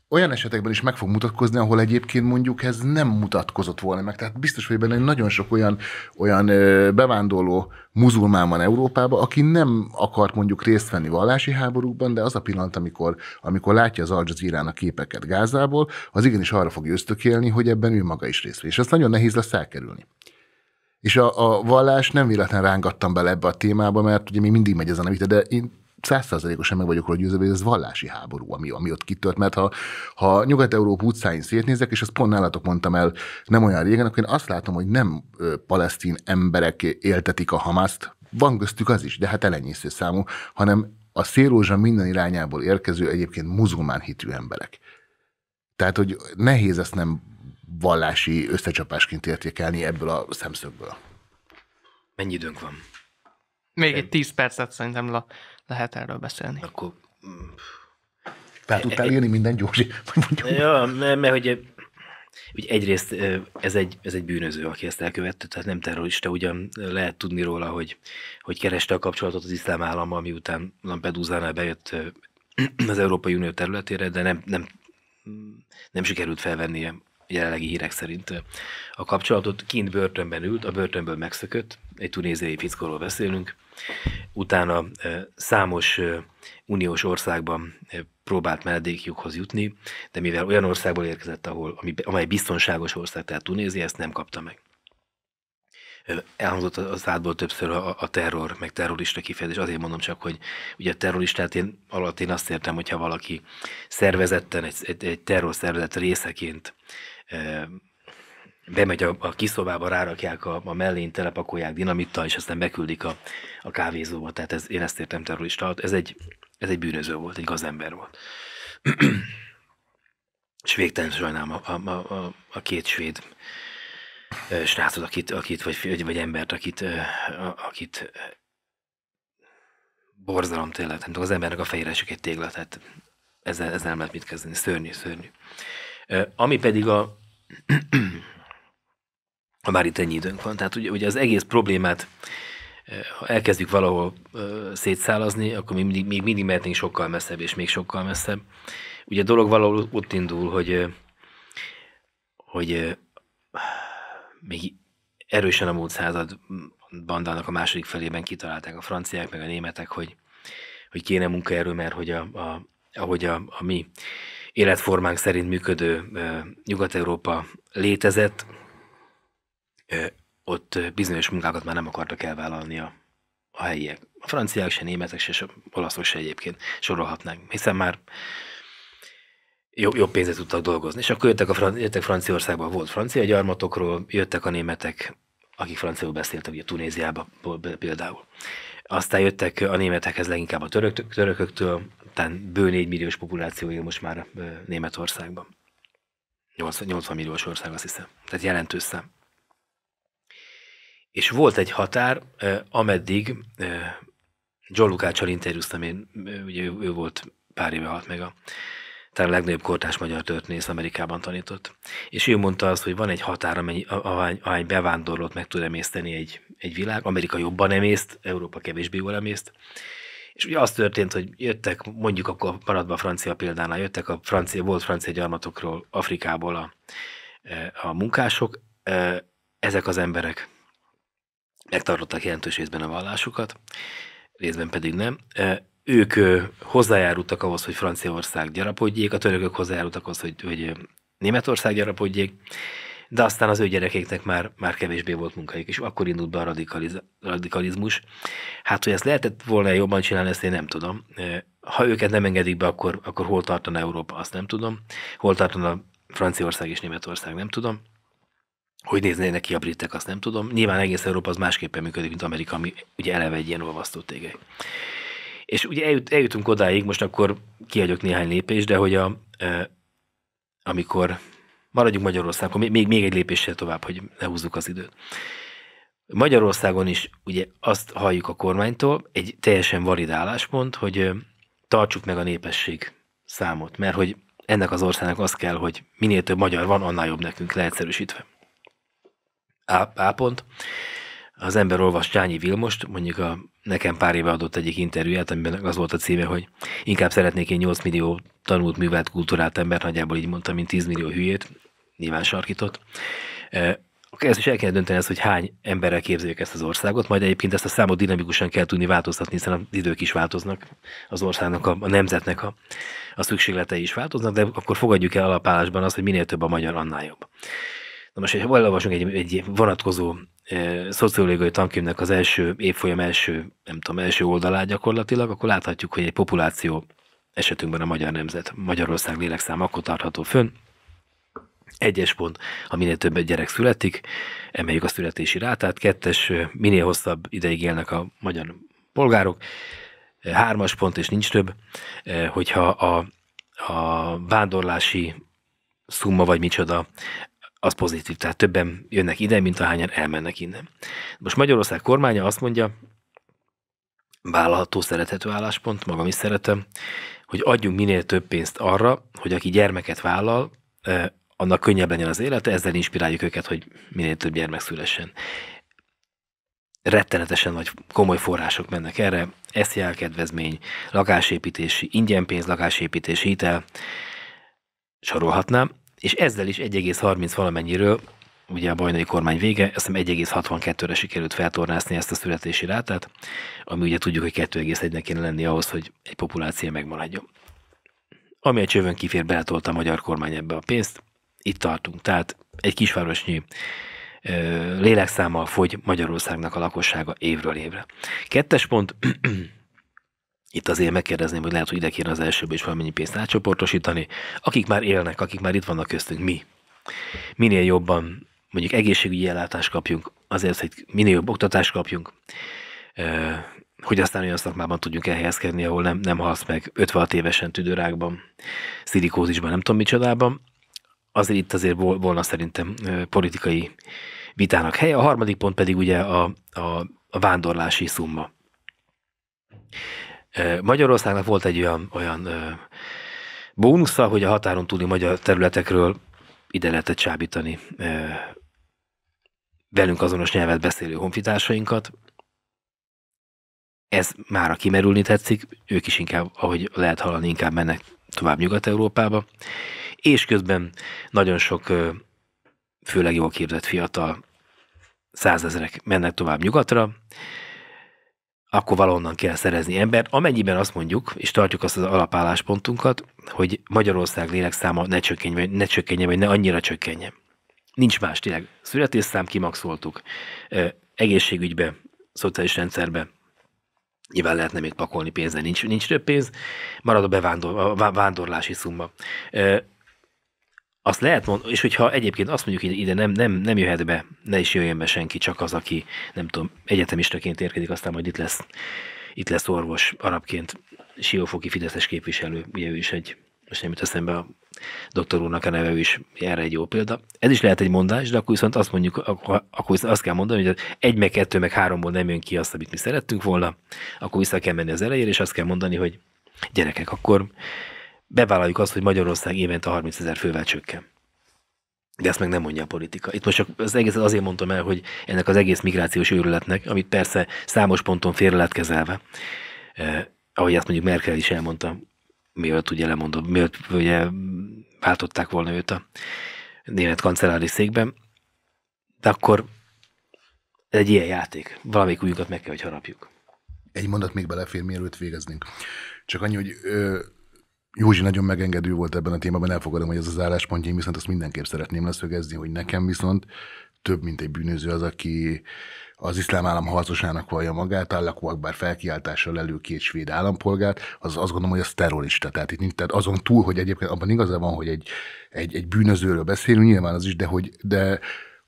olyan esetekben is meg fog mutatkozni, ahol egyébként mondjuk ez nem mutatkozott volna meg. Tehát biztos hogy benne, hogy nagyon sok olyan, olyan bevándorló muzulmán van Európában, aki nem akart mondjuk részt venni vallási háborúkban, de az a pillanat, amikor, amikor látja az Al jazeera képeket Gázából, az igenis arra fog ösztökélni, hogy ebben ő maga is részt vesz. És ezt nagyon nehéz lesz elkerülni. És a, a vallás nem véletlen rángattam bele ebbe a témába, mert ugye mi mindig megy ezen a vita, de én százszerzalékosan meg vagyok róla győződve, hogy ez vallási háború, ami, ami ott kitört. Mert ha, ha Nyugat-Európa utcáin szétnézek, és ezt pont nálatok mondtam el nem olyan régen, akkor én azt látom, hogy nem palesztin emberek éltetik a Hamaszt, van köztük az is, de hát elenyésző számú, hanem a szélózsa minden irányából érkező egyébként muzulmán hitű emberek. Tehát, hogy nehéz ezt nem vallási összecsapásként értékelni ebből a szemszögből. Mennyi időnk van? Még egy tíz percet szerintem le- lehet erről beszélni. Akkor... Fel tudtál írni minden gyorsi? <laughs> Ja, mert hogy Ugye egyrészt ez egy, ez egy bűnöző, aki ezt elkövette, tehát nem terrorista, ugyan lehet tudni róla, hogy, hogy kereste a kapcsolatot az iszlám állammal, miután Lampedusa-nál bejött <clears throat> az Európai Unió területére, de nem, nem, nem sikerült felvennie jelenlegi hírek szerint a kapcsolatot, kint börtönben ült, a börtönből megszökött, egy tunéziai fickóról beszélünk, utána számos uniós országban próbált menedékjukhoz jutni, de mivel olyan országból érkezett, ahol, ami, amely biztonságos ország, tehát Tunézia, ezt nem kapta meg. Elhangzott az átból többször a, a terror, meg terrorista kifejezés. Azért mondom csak, hogy ugye a terroristát én, alatt én azt értem, hogyha valaki szervezetten, egy, egy, egy szervezet részeként bemegy a, a kiszobába, rárakják a, a mellén, telepakolják dinamittal, és aztán beküldik a, a kávézóba. Tehát ez, én ezt értem terrorista. Ez egy, ez egy bűnöző volt, egy gazember volt. <clears throat> és végtelen sajnálom a, a, a, a két svéd srácot, akit, akit vagy, vagy embert, akit, akit borzalom tényleg. Nem tudom, az embernek a fejére esik egy tégla, tehát ezzel, ezzel nem lehet mit kezdeni. Szörnyű, szörnyű. Ami pedig a, ha már itt ennyi időnk van. Tehát ugye, ugye az egész problémát, eh, ha elkezdjük valahol eh, szétszálazni, akkor még mindig, még mindig mehetnénk sokkal messzebb, és még sokkal messzebb. Ugye a dolog valahol ott indul, hogy, eh, hogy még erősen a múlt század bandának a második felében kitalálták a franciák, meg a németek, hogy, hogy kéne munkaerő, mert hogy a, a, ahogy a, a mi életformánk szerint működő Nyugat-Európa létezett, ott bizonyos munkákat már nem akartak elvállalni a, a helyiek. A franciák se, németek se, se olaszok se egyébként sorolhatnánk, hiszen már jobb, jobb pénzet tudtak dolgozni. És akkor jöttek, a Fran- jöttek Franciaországba, volt francia gyarmatokról, jöttek a németek, akik franciául beszéltek, ugye Tunéziába például. Aztán jöttek a németekhez leginkább a török, törököktől, tán bő 4 milliós populáció él most már Németországban. 80, 80 milliós ország, azt hiszem. Tehát jelentős szám. És volt egy határ, ameddig John Lukácsal interjúztam én, ugye ő, ő volt pár éve halt meg a talán a legnagyobb kortás magyar történész Amerikában tanított. És ő mondta azt, hogy van egy határ, amely ahány, ahány bevándorlót meg tud emészteni egy, egy világ. Amerika jobban emészt, Európa kevésbé jól emészt. És ugye az történt, hogy jöttek, mondjuk akkor maradva a francia példánál, jöttek a francia, volt francia gyarmatokról, Afrikából a, e, a munkások, e, ezek az emberek megtartották jelentős részben a vallásukat, részben pedig nem. E, ők hozzájárultak ahhoz, hogy Franciaország gyarapodjék, a törökök hozzájárultak ahhoz, hogy, hogy Németország gyarapodjék, de aztán az ő gyerekeiknek már, már kevésbé volt munkájuk, és akkor indult be a radikaliz, radikalizmus. Hát, hogy ezt lehetett volna jobban csinálni, ezt én nem tudom. Ha őket nem engedik be, akkor, akkor hol tartana Európa, azt nem tudom. Hol tartana Franciaország és Németország, nem tudom. Hogy néznének ki a britek, azt nem tudom. Nyilván egész Európa az másképpen működik, mint Amerika, ami ugye eleve egy ilyen olvasztó tégely. És ugye eljut, eljutunk odáig, most akkor kiadjuk néhány lépést, de hogy a, amikor maradjunk Magyarországon, még, még egy lépéssel tovább, hogy ne húzzuk az időt. Magyarországon is ugye azt halljuk a kormánytól, egy teljesen valid álláspont, hogy tartsuk meg a népesség számot, mert hogy ennek az országnak az kell, hogy minél több magyar van, annál jobb nekünk leegyszerűsítve. A, A pont. Az ember olvas Csányi Vilmost, mondjuk a nekem pár éve adott egyik interjúját, amiben az volt a címe, hogy inkább szeretnék én 8 millió tanult, művelt, kultúrált embert, nagyjából így mondtam, mint 10 millió hülyét, nyilván sarkított. Ez is el kell dönteni ezt, hogy hány emberrel képzeljük ezt az országot, majd egyébként ezt a számot dinamikusan kell tudni változtatni, hiszen az idők is változnak, az országnak, a, a nemzetnek a, a szükségletei is változnak, de akkor fogadjuk el alapállásban azt, hogy minél több a magyar, annál jobb. Na most, ha olvasunk egy, egy vonatkozó e, szociológiai tankönyvnek az első évfolyam első, nem tudom, első oldalát gyakorlatilag, akkor láthatjuk, hogy egy populáció esetünkben a magyar nemzet, Magyarország lélekszám akkor tartható fönn, egyes pont, ha minél több gyerek születik, emeljük a születési rátát. Kettes, minél hosszabb ideig élnek a magyar polgárok. Hármas pont, és nincs több, hogyha a, a vándorlási szumma vagy micsoda az pozitív, tehát többen jönnek ide, mint ahányan elmennek innen. Most Magyarország kormánya azt mondja, vállalható, szerethető álláspont, magam is szeretem, hogy adjunk minél több pénzt arra, hogy aki gyermeket vállal, annak könnyebb legyen az élete, ezzel inspiráljuk őket, hogy minél több gyermek szülessen. Rettenetesen nagy komoly források mennek erre, SZIA kedvezmény, lakásépítési, ingyenpénz, lakásépítési hitel, sorolhatnám, és ezzel is 1,30 valamennyiről ugye a bajnai kormány vége, azt hiszem 1,62-re sikerült feltornászni ezt a születési rátát, ami ugye tudjuk, hogy 2,1-nek kéne lenni ahhoz, hogy egy populáció megmaradjon. Ami a csövön kifér, beletolta a magyar kormány ebbe a pénzt, itt tartunk. Tehát egy kisvárosnyi lélekszámmal fogy Magyarországnak a lakossága évről évre. Kettes pont, <clears throat> itt azért megkérdezném, hogy lehet, hogy ide kéne az elsőből is valamennyi pénzt átcsoportosítani. Akik már élnek, akik már itt vannak köztünk, mi? Minél jobban mondjuk egészségügyi ellátást kapjunk, azért, hogy minél jobb oktatást kapjunk, hogy aztán olyan szakmában tudjunk elhelyezkedni, ahol nem, nem halsz meg 56 évesen tüdőrákban, szilikózisban, nem tudom micsodában azért itt azért volna szerintem politikai vitának helye. A harmadik pont pedig ugye a, a, a vándorlási szumma. Magyarországnak volt egy olyan, olyan bónusza, hogy a határon túli magyar területekről ide lehetett csábítani velünk azonos nyelvet beszélő honfitársainkat. Ez már a kimerülni tetszik, ők is inkább, ahogy lehet hallani, inkább mennek tovább Nyugat-Európába és közben nagyon sok, főleg jól képzett fiatal százezerek mennek tovább nyugatra, akkor valahonnan kell szerezni embert, amennyiben azt mondjuk, és tartjuk azt az alapálláspontunkat, hogy Magyarország lélekszáma ne csökkenje, vagy ne csökkenje, vagy ne annyira csökkenje. Nincs más tényleg. Születésszám kimaxoltuk. Egészségügybe, szociális rendszerbe, Nyilván lehetne még pakolni pénzen, nincs, nincs több pénz, marad a bevándorlási vándorlási szumba azt lehet mondani, és hogyha egyébként azt mondjuk ide, ide nem, nem, nem jöhet be, ne is jöjjön be senki, csak az, aki nem tudom, egyetemistaként érkezik, aztán majd itt lesz, itt lesz orvos, arabként, siófoki fideszes képviselő, ugye ő is egy, most nem jut eszembe a doktor úrnak a neve, ő is erre egy jó példa. Ez is lehet egy mondás, de akkor viszont azt mondjuk, akkor, akkor azt kell mondani, hogy egy, meg kettő, meg háromból nem jön ki azt, amit mi szerettünk volna, akkor vissza kell menni az elejére, és azt kell mondani, hogy gyerekek, akkor bevállaljuk azt, hogy Magyarország évente 30 ezer fővel csökken. De ezt meg nem mondja a politika. Itt most csak az egészet azért mondtam el, hogy ennek az egész migrációs őrületnek, amit persze számos ponton félre lett kezelve, eh, ahogy ezt mondjuk Merkel is elmondta, mielőtt ugye lemondott, mielőtt ugye váltották volna őt a német kancellári székben, de akkor ez egy ilyen játék. Valamelyik újunkat meg kell, hogy harapjuk. Egy mondat még belefér, mielőtt végeznénk. Csak annyi, hogy ö, Józsi nagyon megengedő volt ebben a témában, elfogadom, hogy ez az álláspontja, én viszont azt mindenképp szeretném leszögezni, hogy nekem viszont több, mint egy bűnöző az, aki az iszlám állam harcosának vallja magát, Allakó bár felkiáltással elő két svéd állampolgárt, az azt gondolom, hogy az terrorista. Tehát itt tehát azon túl, hogy egyébként abban igaza van, hogy egy, egy, egy bűnözőről beszélünk, nyilván az is, de hogy de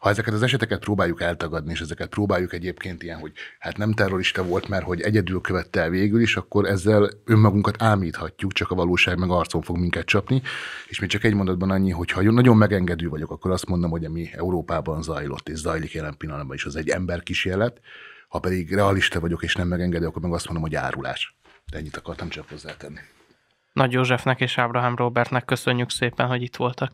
ha ezeket az eseteket próbáljuk eltagadni, és ezeket próbáljuk egyébként ilyen, hogy hát nem terrorista volt, mert hogy egyedül követte el végül is, akkor ezzel önmagunkat ámíthatjuk, csak a valóság meg arcon fog minket csapni. És még csak egy mondatban annyi, hogy ha nagyon megengedő vagyok, akkor azt mondom, hogy ami Európában zajlott és zajlik jelen pillanatban is, az egy emberkísérlet, ha pedig realista vagyok és nem megengedő, akkor meg azt mondom, hogy árulás. De ennyit akartam csak hozzátenni. Nagy Józsefnek és Ábrahám Robertnek köszönjük szépen, hogy itt voltak.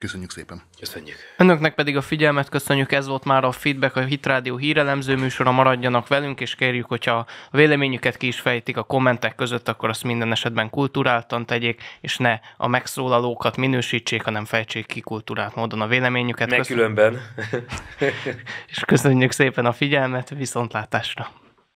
Köszönjük szépen. Köszönjük. Önöknek pedig a figyelmet köszönjük, ez volt már a feedback a Hitrádió hírelemző műsora, maradjanak velünk, és kérjük, hogyha a véleményüket ki is fejtik a kommentek között, akkor azt minden esetben kulturáltan tegyék, és ne a megszólalókat minősítsék, hanem fejtsék ki kultúrált módon a véleményüket. Ne különben. <laughs> és köszönjük szépen a figyelmet, viszontlátásra.